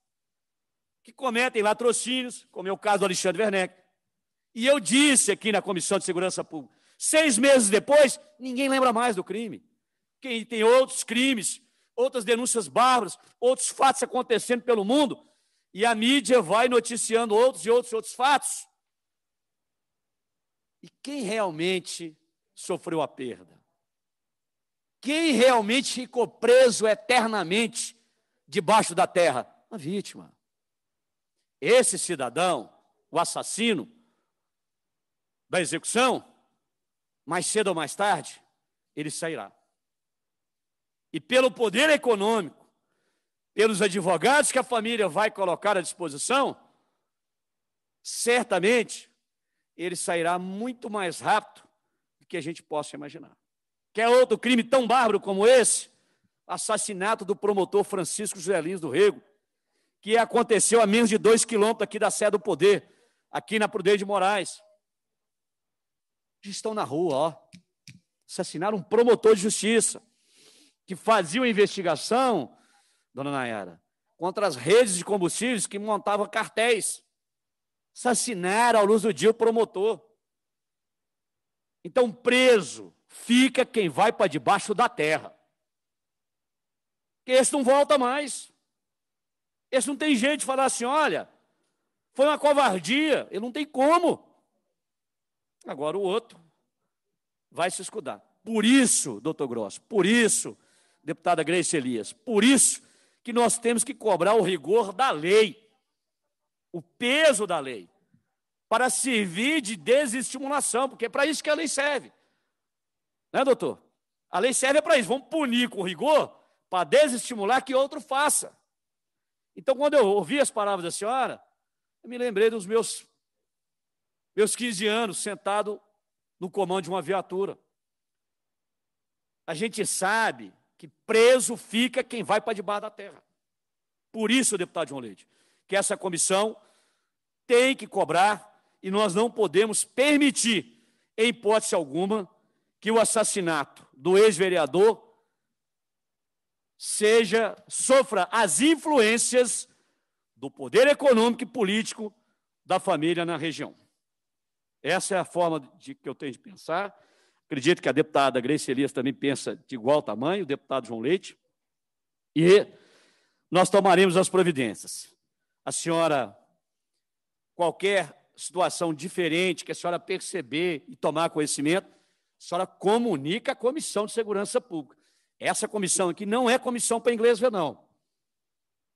que cometem latrocínios, como é o caso do Alexandre Werneck. E eu disse aqui na Comissão de Segurança Pública, seis meses depois, ninguém lembra mais do crime. Quem tem outros crimes, outras denúncias bárbaras, outros fatos acontecendo pelo mundo, e a mídia vai noticiando outros e outros e outros fatos. E quem realmente sofreu a perda? Quem realmente ficou preso eternamente debaixo da terra? A vítima. Esse cidadão, o assassino da execução, mais cedo ou mais tarde, ele sairá. E pelo poder econômico, pelos advogados que a família vai colocar à disposição, certamente ele sairá muito mais rápido do que a gente possa imaginar. Quer outro crime tão bárbaro como esse? assassinato do promotor Francisco José Lins do Rego, que aconteceu a menos de dois quilômetros aqui da sede do poder, aqui na Prudente de Moraes. Estão na rua, ó. Assassinaram um promotor de justiça que fazia uma investigação, dona Nayara, contra as redes de combustíveis que montavam cartéis. Assassinaram à luz do dia o promotor. Então, preso fica quem vai para debaixo da terra que esse não volta mais. Esse não tem jeito de falar assim, olha, foi uma covardia, ele não tem como. Agora o outro vai se escudar. Por isso, doutor Grosso, por isso, deputada Grace Elias, por isso que nós temos que cobrar o rigor da lei, o peso da lei, para servir de desestimulação, porque é para isso que a lei serve. Né, doutor? A lei serve é para isso. Vamos punir com rigor para desestimular que outro faça. Então, quando eu ouvi as palavras da senhora, eu me lembrei dos meus, meus 15 anos sentado no comando de uma viatura. A gente sabe que preso fica quem vai para debaixo da terra. Por isso, deputado João Leite, que essa comissão tem que cobrar e nós não podemos permitir, em hipótese alguma, que o assassinato do ex-vereador seja sofra as influências do poder econômico e político da família na região. Essa é a forma de, que eu tenho de pensar. Acredito que a deputada Grace Elias também pensa de igual tamanho, o deputado João Leite. E nós tomaremos as providências. A senhora, qualquer situação diferente que a senhora perceber e tomar conhecimento, a senhora comunica à Comissão de Segurança Pública essa comissão aqui não é comissão para inglês ver, não.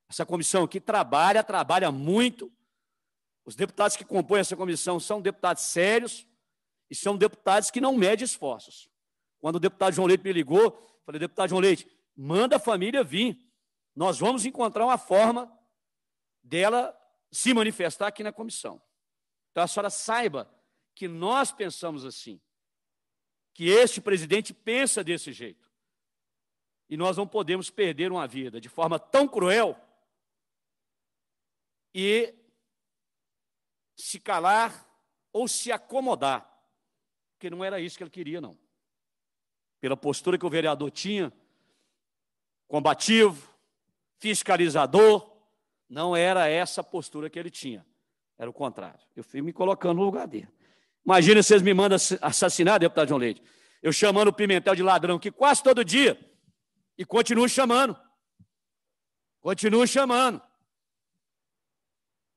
Essa comissão aqui trabalha, trabalha muito. Os deputados que compõem essa comissão são deputados sérios e são deputados que não medem esforços. Quando o deputado João Leite me ligou, falei, deputado João Leite, manda a família vir. Nós vamos encontrar uma forma dela se manifestar aqui na comissão. Então a senhora saiba que nós pensamos assim, que este presidente pensa desse jeito. E nós não podemos perder uma vida de forma tão cruel e se calar ou se acomodar, porque não era isso que ele queria, não. Pela postura que o vereador tinha, combativo, fiscalizador, não era essa postura que ele tinha. Era o contrário. Eu fui me colocando no lugar dele. Imagina vocês me mandam assassinar, deputado João Leite. Eu chamando o Pimentel de ladrão, que quase todo dia e continuo chamando. Continuo chamando.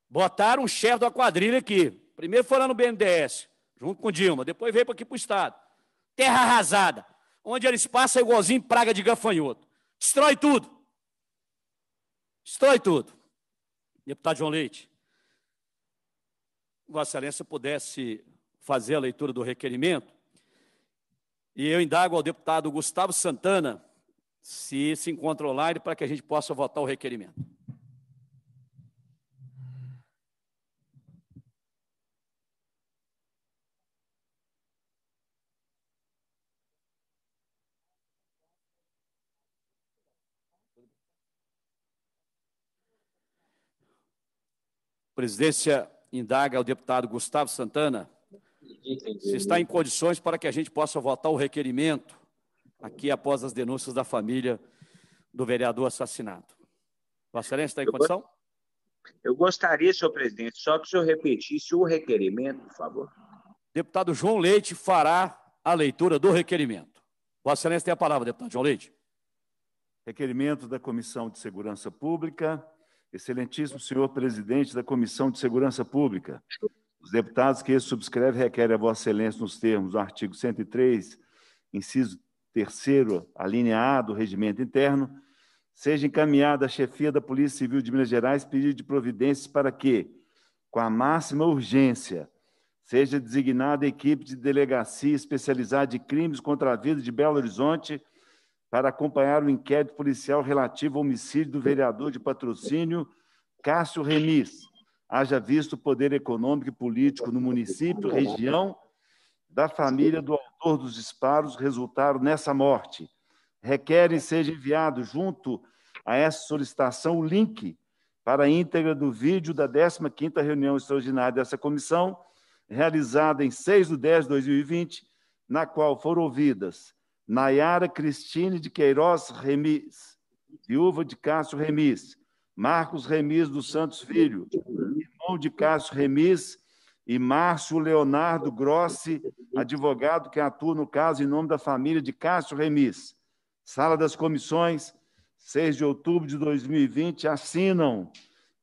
Botaram um chefe da quadrilha aqui. Primeiro foi lá no BNDES, junto com Dilma. Depois veio aqui para o Estado. Terra arrasada. Onde eles passam igualzinho praga de gafanhoto. Destrói tudo. Destrói tudo. Deputado João Leite, Vossa Excelência pudesse fazer a leitura do requerimento, e eu indago ao deputado Gustavo Santana se se encontra online para que a gente possa votar o requerimento. Presidência indaga ao deputado Gustavo Santana se está em condições para que a gente possa votar o requerimento aqui após as denúncias da família do vereador assassinado. Vossa Excelência está em eu condição? eu gostaria, senhor presidente, só que o senhor repetisse o requerimento, por favor. Deputado João Leite fará a leitura do requerimento. Vossa Excelência tem a palavra, deputado João Leite. Requerimento da Comissão de Segurança Pública. Excelentíssimo senhor presidente da Comissão de Segurança Pública. Os deputados que subscrevem requerem a Vossa Excelência, nos termos do artigo 103, inciso terceiro alineado, regimento interno, seja encaminhada à chefia da Polícia Civil de Minas Gerais pedido de providências para que, com a máxima urgência, seja designada a equipe de delegacia especializada de crimes contra a vida de Belo Horizonte para acompanhar o inquérito policial relativo ao homicídio do vereador de patrocínio Cássio Remis, haja visto o poder econômico e político no município, região, da família do autor dos disparos resultaram nessa morte. Requerem seja enviado junto a essa solicitação o link para a íntegra do vídeo da 15ª reunião extraordinária dessa comissão, realizada em 6 de 10 de 2020, na qual foram ouvidas Nayara Cristine de Queiroz Remis, viúva de Cássio Remis, Marcos Remis dos Santos Filho, irmão de Cássio Remis e Márcio Leonardo Grossi, advogado que atua no caso em nome da família de Cássio Remis. Sala das Comissões, 6 de outubro de 2020, assinam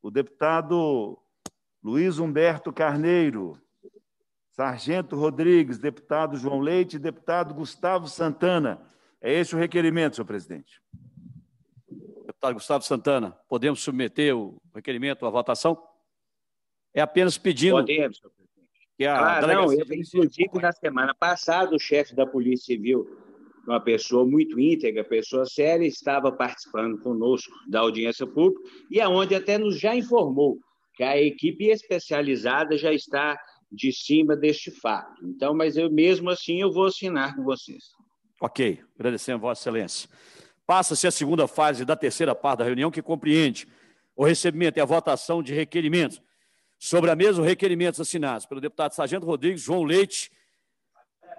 o deputado Luiz Humberto Carneiro, Sargento Rodrigues, deputado João Leite e deputado Gustavo Santana. É esse o requerimento, senhor presidente. Deputado Gustavo Santana, podemos submeter o requerimento à votação? É apenas pedindo. Podemos, senhor que a ah, delegacia não, eu, inclusive, na semana passada, o chefe da Polícia Civil, uma pessoa muito íntegra, pessoa séria, estava participando conosco da audiência pública e aonde até nos já informou que a equipe especializada já está de cima deste fato. Então, mas eu mesmo assim eu vou assinar com vocês. Ok, agradecendo Vossa Excelência. Passa-se a segunda fase da terceira parte da reunião, que compreende o recebimento e a votação de requerimentos Sobre a mesa, os requerimentos assinados pelo deputado Sargento Rodrigues, João Leite,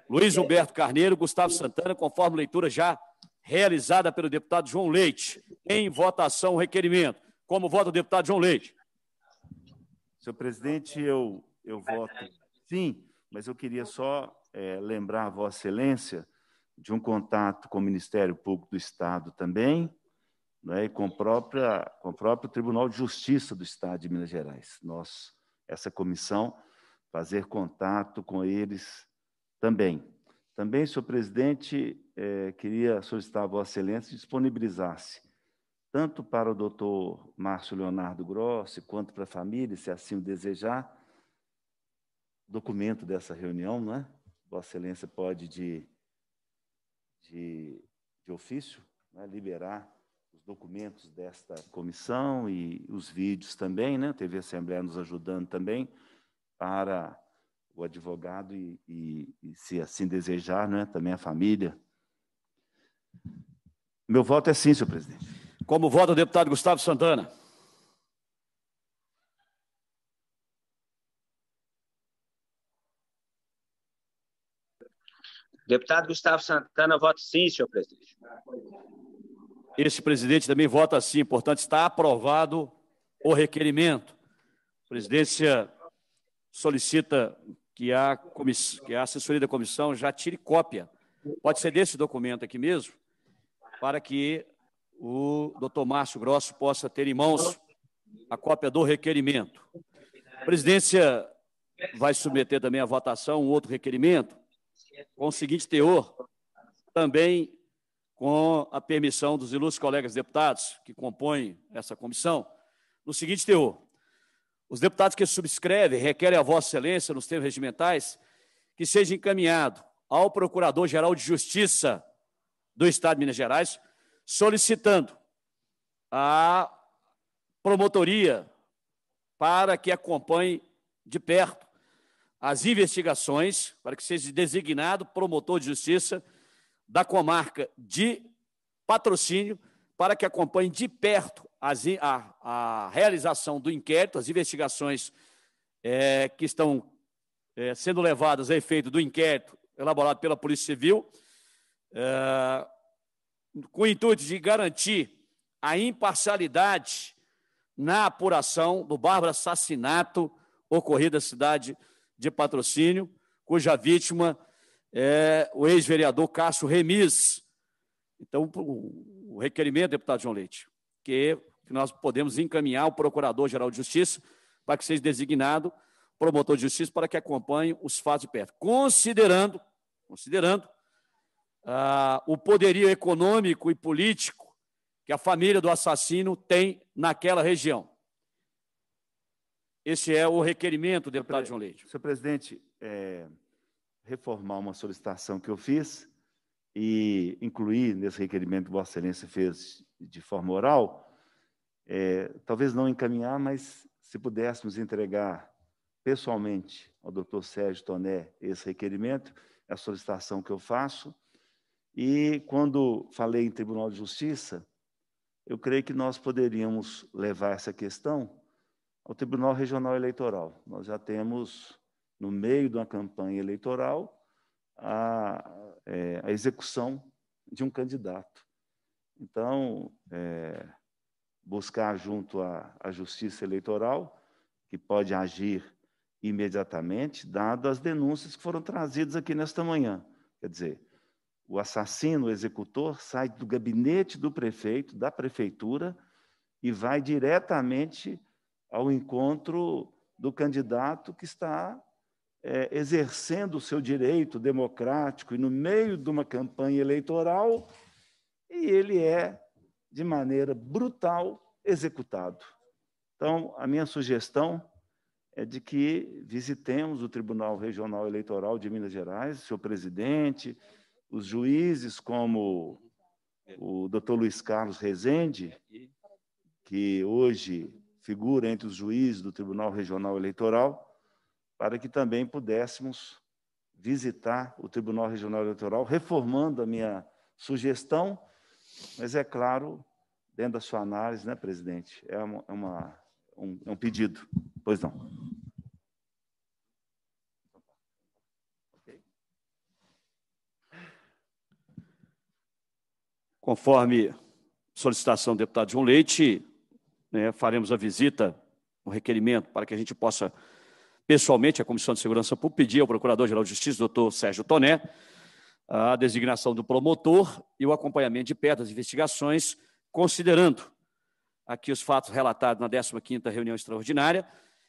Luiz Humberto Carneiro, Gustavo Santana, conforme leitura já realizada pelo deputado João Leite. Em votação, o requerimento. Como vota o deputado João Leite? Senhor presidente, eu, eu voto sim, mas eu queria só é, lembrar a Vossa Excelência de um contato com o Ministério Público do Estado também, né, e com, própria, com o próprio Tribunal de Justiça do Estado de Minas Gerais. Nós, essa comissão, fazer contato com eles também. Também, senhor presidente, eh, queria solicitar a Vossa Excelência disponibilizasse tanto para o doutor Márcio Leonardo Grossi, quanto para a família, se assim o desejar, documento dessa reunião, não é? Vossa Excelência pode, de, de, de ofício, é? liberar documentos desta comissão e os vídeos também, né? Teve a Assembleia nos ajudando também para o advogado e, e, e se assim desejar, né? Também a família. Meu voto é sim, senhor presidente. Como vota o deputado Gustavo Santana? Deputado Gustavo Santana, voto sim, senhor presidente. Este presidente também vota assim, portanto, está aprovado o requerimento. A presidência solicita que a, que a assessoria da comissão já tire cópia, pode ser desse documento aqui mesmo, para que o doutor Márcio Grosso possa ter em mãos a cópia do requerimento. A presidência vai submeter também à votação um outro requerimento com o seguinte teor, também com a permissão dos ilustres colegas deputados que compõem essa comissão, no seguinte teor. Os deputados que subscrevem requerem a Vossa Excelência, nos termos regimentais, que seja encaminhado ao Procurador-Geral de Justiça do Estado de Minas Gerais, solicitando a promotoria para que acompanhe de perto as investigações, para que seja designado promotor de justiça da comarca de patrocínio para que acompanhe de perto as, a, a, realização do inquérito, as investigações é, que estão é, sendo levadas a efeito do inquérito elaborado pela Polícia Civil, é, com o intuito de garantir a imparcialidade na apuração do bárbaro assassinato ocorrido na cidade de Patrocínio, cuja vítima é o ex-vereador Cássio Remis. Então, o requerimento, deputado João Leite, que, nós podemos encaminhar o Procurador-Geral de Justiça para que seja designado promotor de justiça para que acompanhe os fatos de perto, considerando, considerando ah, o poderio econômico e político que a família do assassino tem naquela região. Esse é o requerimento, deputado João Leite. Senhor presidente, é reformar uma solicitação que eu fiz e incluir nesse requerimento que Vossa Excelência fez de forma oral, é, talvez não encaminhar, mas se pudéssemos entregar pessoalmente ao doutor Sérgio Toné esse requerimento, é a solicitação que eu faço. E quando falei em Tribunal de Justiça, eu creio que nós poderíamos levar essa questão ao Tribunal Regional Eleitoral. Nós já temos no meio de uma campanha eleitoral, a, é, a execução de um candidato. Então, é, buscar junto à, Justiça Eleitoral, que pode agir imediatamente, dado as denúncias que foram trazidas aqui nesta manhã. Quer dizer, o assassino, o executor, sai do gabinete do prefeito, da prefeitura, e vai diretamente ao encontro do candidato que está é, exercendo o seu direito democrático e no meio de uma campanha eleitoral, e ele é, de maneira brutal, executado. Então, a minha sugestão é de que visitemos o Tribunal Regional Eleitoral de Minas Gerais, seu presidente, os juízes como o doutor Luiz Carlos Rezende, que hoje figura entre os juízes do Tribunal Regional Eleitoral, para que também pudéssemos visitar o Tribunal Regional Eleitoral, reformando a minha sugestão, mas é claro, dentro da sua análise, né, presidente? É, uma, é uma, um, é um pedido. Pois não. Conforme solicitação do deputado João Leite, né, faremos a visita, o requerimento, para que a gente possa pessoalmente à Comissão de Segurança Pública, pedi ao Procurador-Geral de Justiça, doutor Sérgio Toné, a designação do promotor e o acompanhamento de perto das investigações, considerando aqui os fatos relatados na 15ª reunião extraordinária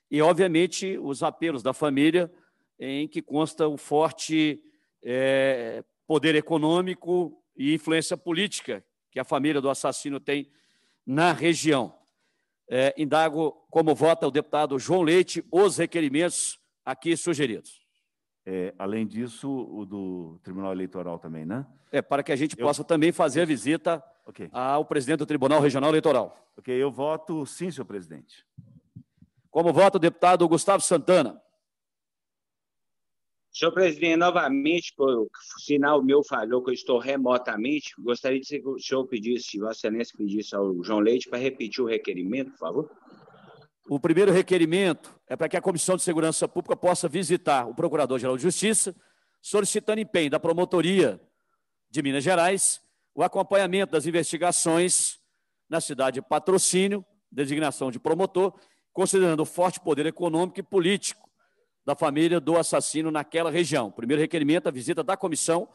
e, obviamente, os apelos da família em que consta o forte é, poder econômico e influência política que a família do assassino tem na região. É, indago como vota o deputado João Leite os requerimentos aqui sugeridos. É, além disso, o do Tribunal Eleitoral também, né? É, para que a gente eu... possa também fazer a visita okay. ao presidente do Tribunal Regional Eleitoral. Ok, eu voto sim, senhor presidente. Como vota o deputado Gustavo Santana? Senhor presidente, novamente, por sinal meu falhou, que eu estou remotamente, gostaria de que o senhor pedisse, se Vossa Excelência pedisse ao João Leite para repetir o requerimento, por favor. O primeiro requerimento é para que a Comissão de Segurança Pública possa visitar o Procurador-Geral de Justiça, solicitando empenho da Promotoria de Minas Gerais o acompanhamento das investigações na cidade de Patrocínio, designação de promotor, considerando o forte poder econômico e político da família do assassino naquela região. Primeiro requerimento, a visita da comissão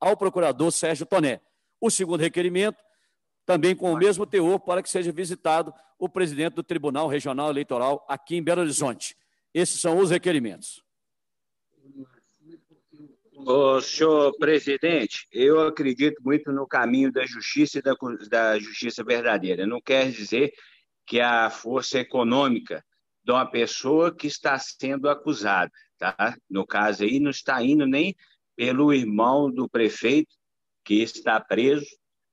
ao procurador Sérgio Toné. O segundo requerimento, também com o mesmo teor, para que seja visitado o presidente do Tribunal Regional Eleitoral aqui em Belo Horizonte. Esses são os requerimentos. Ô, senhor presidente, eu acredito muito no caminho da justiça e da, da justiça verdadeira. Não quer dizer que a força econômica de uma pessoa que está sendo acusada, tá? No caso aí, não está indo nem pelo irmão do prefeito que está preso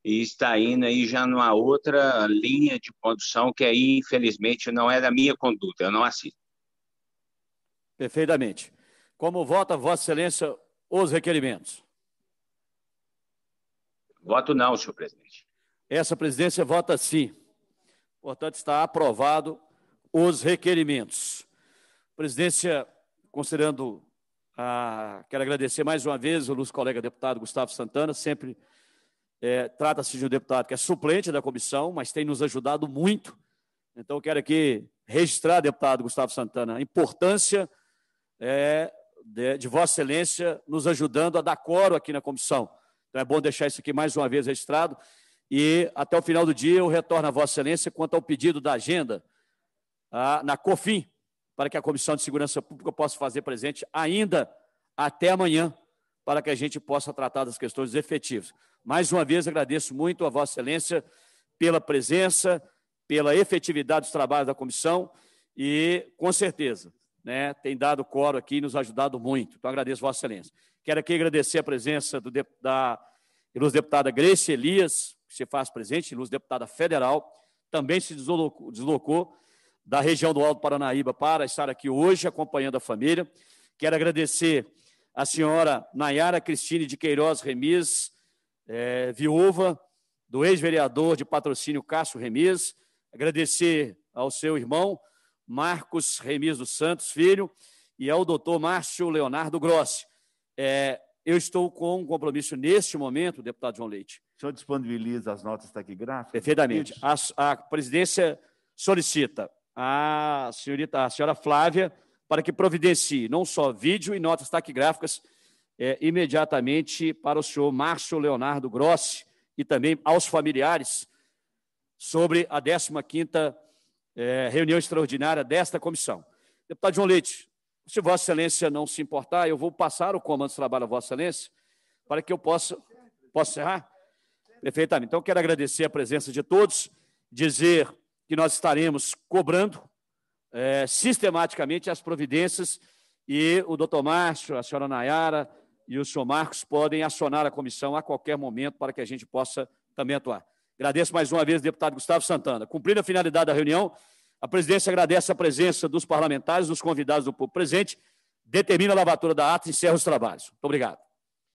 e está indo aí já numa outra linha de condução que aí, infelizmente, não é da minha conduta, eu não assisto. Perfeitamente. Como vota, Vossa Excelência, os requerimentos? Voto não, senhor presidente. Essa presidência vota sim. Portanto, está aprovado os requerimentos. Presidência, considerando, ah, quero agradecer mais uma vez o nosso colega deputado Gustavo Santana, sempre é, trata-se de um deputado que é suplente da comissão, mas tem nos ajudado muito. Então, quero aqui registrar, deputado Gustavo Santana, a importância é, de, de, Vossa Excelência nos ajudando a dar coro aqui na comissão. Então, é bom deixar isso aqui mais uma vez registrado. E até o final do dia eu retorno a Vossa Excelência quanto ao pedido da agenda ah, na COFIN, para que a Comissão de Segurança Pública possa fazer presente ainda até amanhã, para que a gente possa tratar das questões efetivas. Mais uma vez, agradeço muito a Vossa Excelência pela presença, pela efetividade dos trabalhos da comissão e, com certeza, né, tem dado coro aqui e nos ajudado muito. Então, agradeço Vossa Excelência. Quero aqui agradecer a presença do, da ilustre deputada Grace Elias, que se faz presente, ilustre deputada federal, também se deslocou, deslocou da região do Alto Paranaíba para estar aqui hoje acompanhando a família. Quero agradecer a senhora Nayara Cristine de Queiroz Remis, é, viúva do ex-vereador de patrocínio Cássio Remis. Agradecer ao seu irmão Marcos Remis dos Santos, filho, e ao doutor Márcio Leonardo Grossi. É, eu estou com um compromisso neste momento, deputado João Leite. O senhor disponibiliza as notas taquigráficas? Perfeitamente. A, a presidência solicita a, ah, senhorita, a senhora Flávia para que providencie não só vídeo e notas taquigráficas é, imediatamente para o senhor Márcio Leonardo Grossi e também aos familiares sobre a 15ª é, eh, reunião extraordinária desta comissão. Deputado João Leite, se Vossa Excelência não se importar, eu vou passar o comando de trabalho a Vossa Excelência para que eu possa... Posso encerrar? Perfeitamente. Então, quero agradecer a presença de todos, dizer que nós estaremos cobrando é, sistematicamente as providências e o doutor Márcio, a senhora Nayara e o senhor Marcos podem acionar a comissão a qualquer momento para que a gente possa também atuar. Agradeço mais uma vez, deputado Gustavo Santana. Cumprindo a finalidade da reunião, a presidência agradece a presença dos parlamentares, dos convidados do público presente, determina a lavatura da ata e encerra os trabalhos. Muito obrigado.